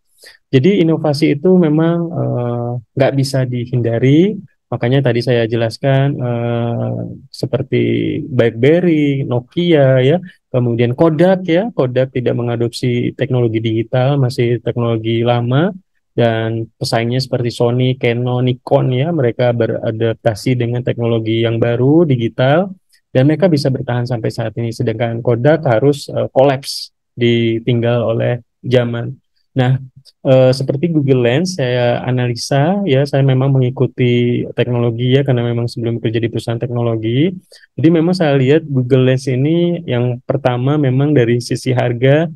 Jadi inovasi itu memang eh, nggak uh, bisa dihindari Makanya tadi saya jelaskan uh, seperti BlackBerry, Nokia ya, kemudian Kodak ya, Kodak tidak mengadopsi teknologi digital, masih teknologi lama dan pesaingnya seperti Sony, Canon, Nikon ya, mereka beradaptasi dengan teknologi yang baru digital dan mereka bisa bertahan sampai saat ini sedangkan Kodak harus eh, kolaps uh, ditinggal oleh zaman. Nah, eh, seperti Google Lens, saya analisa ya, saya memang mengikuti teknologi ya, karena memang sebelum kerja di perusahaan teknologi. Jadi memang saya lihat Google Lens ini yang pertama memang dari sisi harga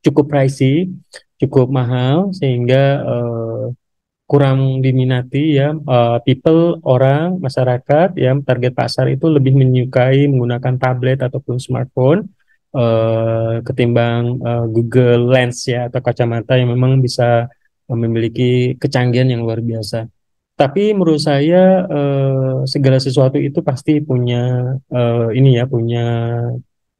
cukup pricey, cukup mahal, sehingga eh, kurang diminati ya, eh, people orang masyarakat ya target pasar itu lebih menyukai menggunakan tablet ataupun smartphone Eh, ketimbang uh, Google Lens ya atau kacamata yang memang bisa memiliki kecanggihan yang luar biasa. Tapi menurut saya uh, segala sesuatu itu pasti punya uh, ini ya punya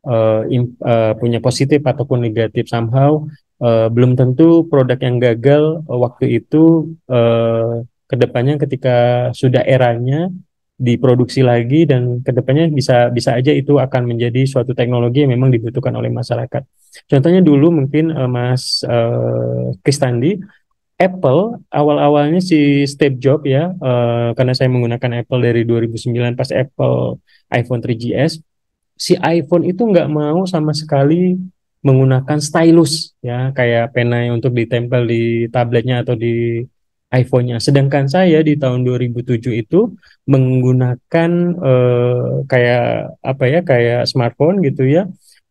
uh, imp, uh, punya positif ataupun negatif somehow Uh, belum tentu produk yang gagal waktu itu uh, kedepannya ketika sudah eranya diproduksi lagi dan kedepannya bisa bisa aja itu akan menjadi suatu teknologi yang memang dibutuhkan oleh masyarakat. Contohnya dulu mungkin uh, Mas uh, Kristandi Apple awal-awalnya si Steve Jobs ya uh, karena saya menggunakan Apple dari 2009 pas Apple iPhone 3GS si iPhone itu nggak mau sama sekali menggunakan stylus ya kayak pena untuk ditempel di tabletnya atau di iPhone-nya. Sedangkan saya di tahun 2007 itu menggunakan uh, kayak apa ya kayak smartphone gitu ya.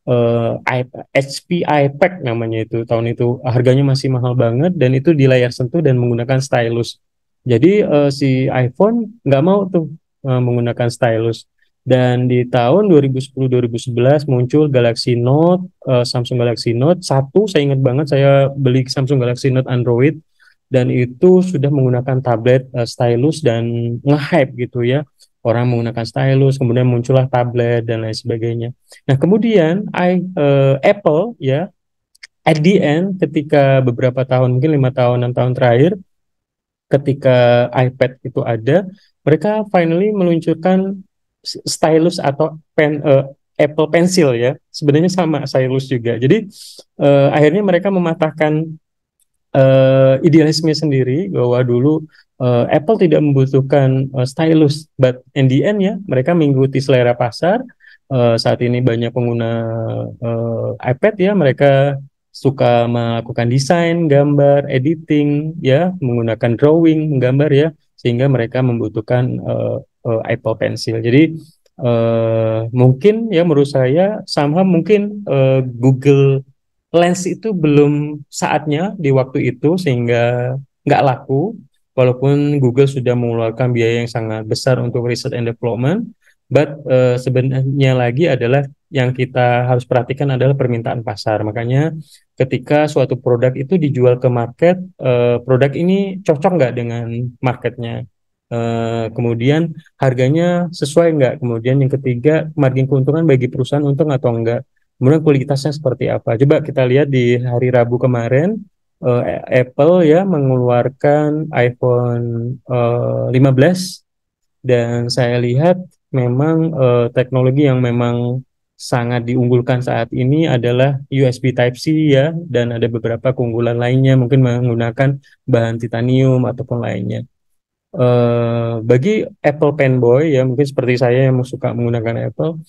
Uh, eh, HP iPad namanya itu tahun itu harganya masih mahal banget dan itu di layar sentuh dan menggunakan stylus. Jadi uh, si iPhone nggak mau tuh uh, menggunakan stylus. Dan di tahun 2010-2011 muncul Galaxy Note, uh, Samsung Galaxy Note satu saya ingat banget saya beli Samsung Galaxy Note Android dan itu sudah menggunakan tablet uh, stylus dan nge-hype gitu ya. Orang menggunakan stylus, kemudian muncullah tablet dan lain sebagainya. Nah, kemudian I, uh, Apple ya at the end ketika beberapa tahun mungkin lima tahun enam tahun terakhir ketika iPad itu ada mereka finally meluncurkan stylus atau pen uh, Apple Pencil ya sebenarnya sama stylus juga jadi uh, akhirnya mereka mematahkan uh, idealisme sendiri bahwa dulu uh, Apple tidak membutuhkan uh, stylus, but in the end ya mereka mengikuti selera pasar. Uh, saat ini banyak pengguna uh, iPad ya mereka suka melakukan desain, gambar, editing ya menggunakan drawing, menggambar ya sehingga mereka membutuhkan uh, uh, Apple Pencil. Jadi uh, mungkin ya menurut saya sama mungkin uh, Google Lens itu belum saatnya di waktu itu sehingga nggak laku. Walaupun Google sudah mengeluarkan biaya yang sangat besar untuk riset and development, but uh, sebenarnya lagi adalah yang kita harus perhatikan adalah permintaan pasar. Makanya ketika suatu produk itu dijual ke market, uh, produk ini cocok nggak dengan marketnya? Uh, kemudian harganya sesuai nggak? Kemudian yang ketiga, margin keuntungan bagi perusahaan untung atau enggak? Kemudian kualitasnya seperti apa? Coba kita lihat di hari Rabu kemarin uh, Apple ya mengeluarkan iPhone uh, eh, 15 dan saya lihat memang uh, teknologi yang memang sangat diunggulkan saat ini adalah USB Type-C ya dan ada beberapa keunggulan lainnya mungkin menggunakan bahan titanium ataupun lainnya. Uh, bagi Apple fanboy ya mungkin seperti saya yang suka menggunakan Apple,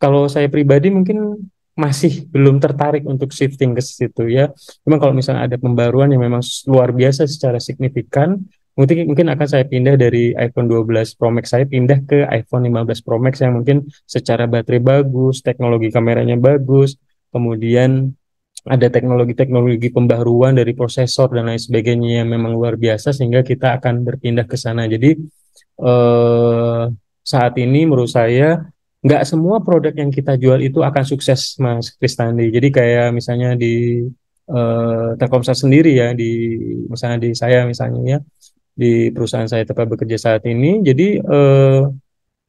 kalau saya pribadi mungkin masih belum tertarik untuk shifting ke situ ya. Memang kalau misalnya ada pembaruan yang memang luar biasa secara signifikan, mungkin mungkin akan saya pindah dari iPhone 12 Pro Max saya pindah ke iPhone 15 Pro Max yang mungkin secara baterai bagus, teknologi kameranya bagus, kemudian ada teknologi-teknologi pembaruan dari prosesor dan lain sebagainya yang memang luar biasa sehingga kita akan berpindah ke sana. Jadi eh, saat ini menurut saya nggak semua produk yang kita jual itu akan sukses Mas Kristandi. Jadi kayak misalnya di uh, Telkomsel sendiri ya di misalnya di saya misalnya ya di perusahaan saya tempat bekerja saat ini. Jadi uh,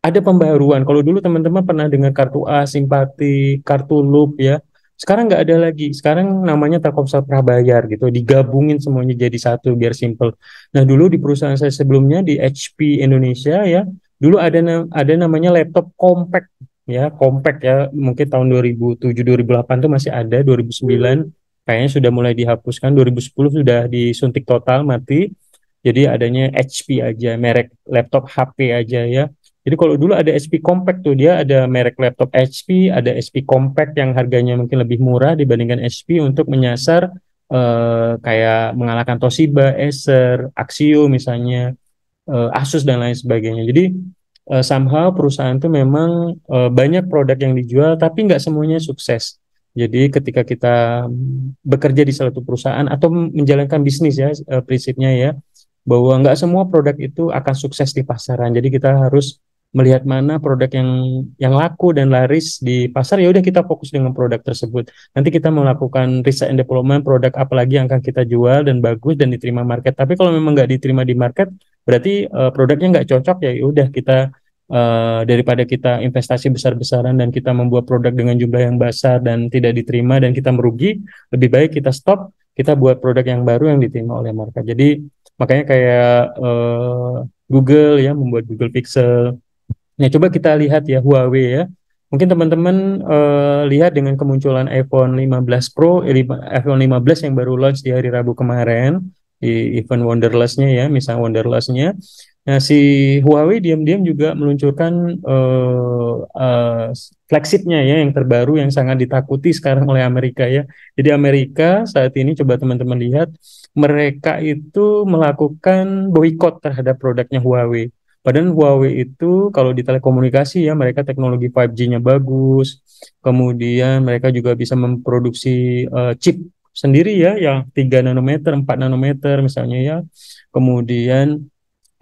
ada pembaruan. Kalau dulu teman-teman pernah dengar kartu A, simpati, kartu loop ya. Sekarang nggak ada lagi. Sekarang namanya Telkomsel Prabayar gitu. Digabungin semuanya jadi satu biar simple. Nah dulu di perusahaan saya sebelumnya di HP Indonesia ya dulu ada ada namanya laptop compact ya compact ya mungkin tahun 2007 2008 tuh masih ada 2009 kayaknya sudah mulai dihapuskan 2010 sudah disuntik total mati jadi adanya HP aja merek laptop HP aja ya jadi kalau dulu ada HP compact tuh dia ada merek laptop HP ada HP compact yang harganya mungkin lebih murah dibandingkan HP untuk menyasar eh, kayak mengalahkan Toshiba Acer Axio misalnya uh, Asus dan lain sebagainya. Jadi uh, somehow perusahaan itu memang uh, banyak produk yang dijual tapi nggak semuanya sukses. Jadi ketika kita bekerja di salah satu perusahaan atau menjalankan bisnis ya uh, prinsipnya ya bahwa nggak semua produk itu akan sukses di pasaran. Jadi kita harus melihat mana produk yang yang laku dan laris di pasar ya udah kita fokus dengan produk tersebut. Nanti kita melakukan riset and development produk apalagi yang akan kita jual dan bagus dan diterima market. Tapi kalau memang nggak diterima di market, berarti uh, produknya nggak cocok ya udah kita uh, daripada kita investasi besar-besaran dan kita membuat produk dengan jumlah yang besar dan tidak diterima dan kita merugi lebih baik kita stop kita buat produk yang baru yang diterima oleh market jadi makanya kayak uh, Google ya membuat Google Pixel Nah, coba kita lihat ya Huawei ya. Mungkin teman-teman uh, lihat dengan kemunculan iPhone 15 Pro, iPhone 15 yang baru launch di hari Rabu kemarin di event Wonderlustnya ya, misalnya Wonderlustnya. Nah si Huawei diam-diam juga meluncurkan uh, uh, flagshipnya ya yang terbaru yang sangat ditakuti sekarang oleh Amerika ya. Jadi Amerika saat ini coba teman-teman lihat mereka itu melakukan boikot terhadap produknya Huawei. Padahal Huawei itu kalau di telekomunikasi ya mereka teknologi 5G-nya bagus, kemudian mereka juga bisa memproduksi uh, chip sendiri ya yang 3 nanometer, 4 nanometer misalnya ya. Kemudian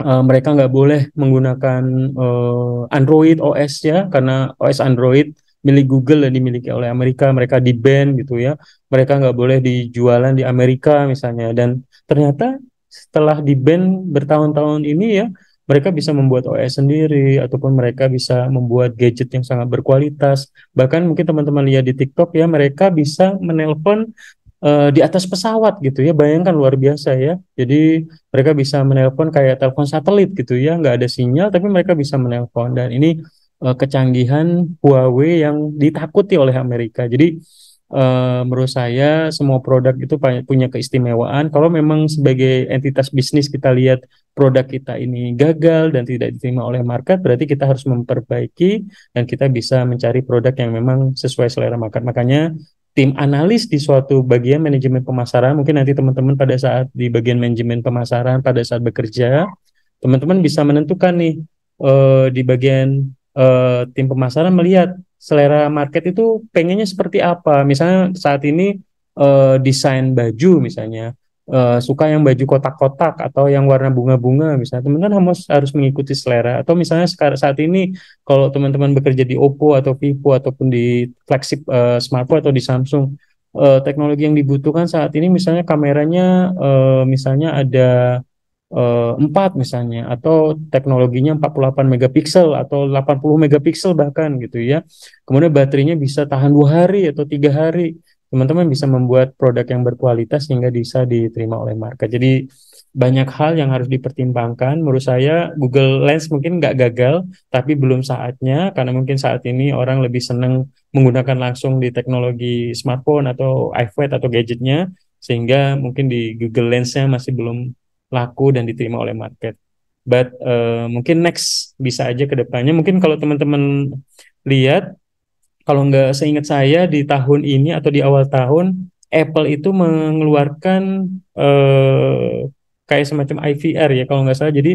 uh, mereka nggak boleh menggunakan uh, Android OS ya karena OS Android milik Google dan dimiliki oleh Amerika, mereka di ban gitu ya. Mereka nggak boleh dijualan di Amerika misalnya dan ternyata setelah di ban bertahun-tahun ini ya mereka bisa membuat OS sendiri ataupun mereka bisa membuat gadget yang sangat berkualitas bahkan mungkin teman-teman lihat di TikTok ya mereka bisa menelpon uh, di atas pesawat gitu ya bayangkan luar biasa ya jadi mereka bisa menelpon kayak telepon satelit gitu ya nggak ada sinyal tapi mereka bisa menelpon dan ini uh, kecanggihan Huawei yang ditakuti oleh Amerika jadi uh, menurut saya semua produk itu punya keistimewaan kalau memang sebagai entitas bisnis kita lihat produk kita ini gagal dan tidak diterima oleh market berarti kita harus memperbaiki dan kita bisa mencari produk yang memang sesuai selera market makanya tim analis di suatu bagian manajemen pemasaran mungkin nanti teman-teman pada saat di bagian manajemen pemasaran pada saat bekerja teman-teman bisa menentukan nih eh, di bagian eh, tim pemasaran melihat selera market itu pengennya seperti apa misalnya saat ini eh, desain baju misalnya uh, suka yang baju kotak-kotak atau yang warna bunga-bunga misalnya teman-teman harus harus mengikuti selera atau misalnya sekarang saat ini kalau teman-teman bekerja di Oppo atau Vivo ataupun di flagship uh, smartphone atau di Samsung uh, teknologi yang dibutuhkan saat ini misalnya kameranya uh, misalnya ada empat uh, misalnya atau teknologinya 48 megapiksel atau 80 megapiksel bahkan gitu ya kemudian baterainya bisa tahan dua hari atau tiga hari teman-teman bisa membuat produk yang berkualitas sehingga bisa diterima oleh market. Jadi banyak hal yang harus dipertimbangkan. Menurut saya Google Lens mungkin nggak gagal, tapi belum saatnya karena mungkin saat ini orang lebih senang menggunakan langsung di teknologi smartphone atau iPad atau gadgetnya, sehingga mungkin di Google Lensnya masih belum laku dan diterima oleh market. But uh, mungkin next bisa aja ke depannya. Mungkin kalau teman-teman lihat kalau nggak seingat saya di tahun ini atau di awal tahun Apple itu mengeluarkan eh, kayak semacam IVR ya kalau nggak salah jadi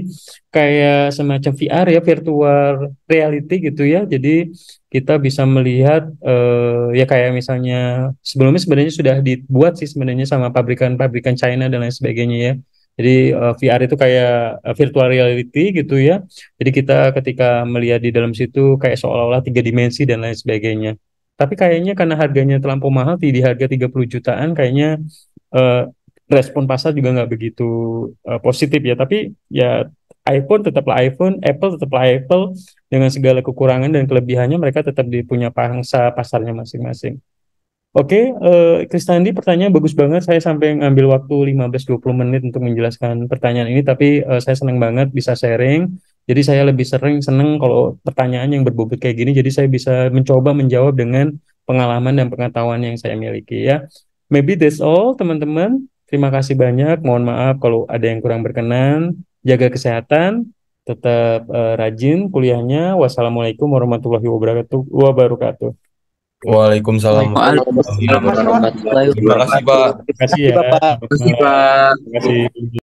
kayak semacam VR ya virtual reality gitu ya jadi kita bisa melihat eh, ya kayak misalnya sebelumnya sebenarnya sudah dibuat sih sebenarnya sama pabrikan-pabrikan China dan lain sebagainya ya jadi uh, eh, VR itu kayak eh, virtual reality gitu ya. Jadi kita ketika melihat di dalam situ kayak seolah-olah tiga dimensi dan lain sebagainya. Tapi kayaknya karena harganya terlalu mahal di harga 30 jutaan kayaknya uh, respon pasar juga nggak begitu uh, positif ya. Tapi ya iPhone tetaplah iPhone, Apple tetaplah Apple dengan segala kekurangan dan kelebihannya mereka tetap punya pangsa pasarnya masing-masing. Oke, okay, uh, eh, Kristandi pertanyaan bagus banget. Saya sampai ngambil waktu 15-20 menit untuk menjelaskan pertanyaan ini, tapi uh, saya senang banget bisa sharing. Jadi saya lebih sering senang kalau pertanyaan yang berbobot kayak gini, jadi saya bisa mencoba menjawab dengan pengalaman dan pengetahuan yang saya miliki ya. Maybe that's all teman-teman. Terima kasih banyak. Mohon maaf kalau ada yang kurang berkenan. Jaga kesehatan, tetap uh, rajin kuliahnya. Wassalamualaikum warahmatullahi wabarakatuh. Waalaikumsalam. Waalaikumsalam. Terima kasih Pak. Terima kasih Pak. Terima kasih.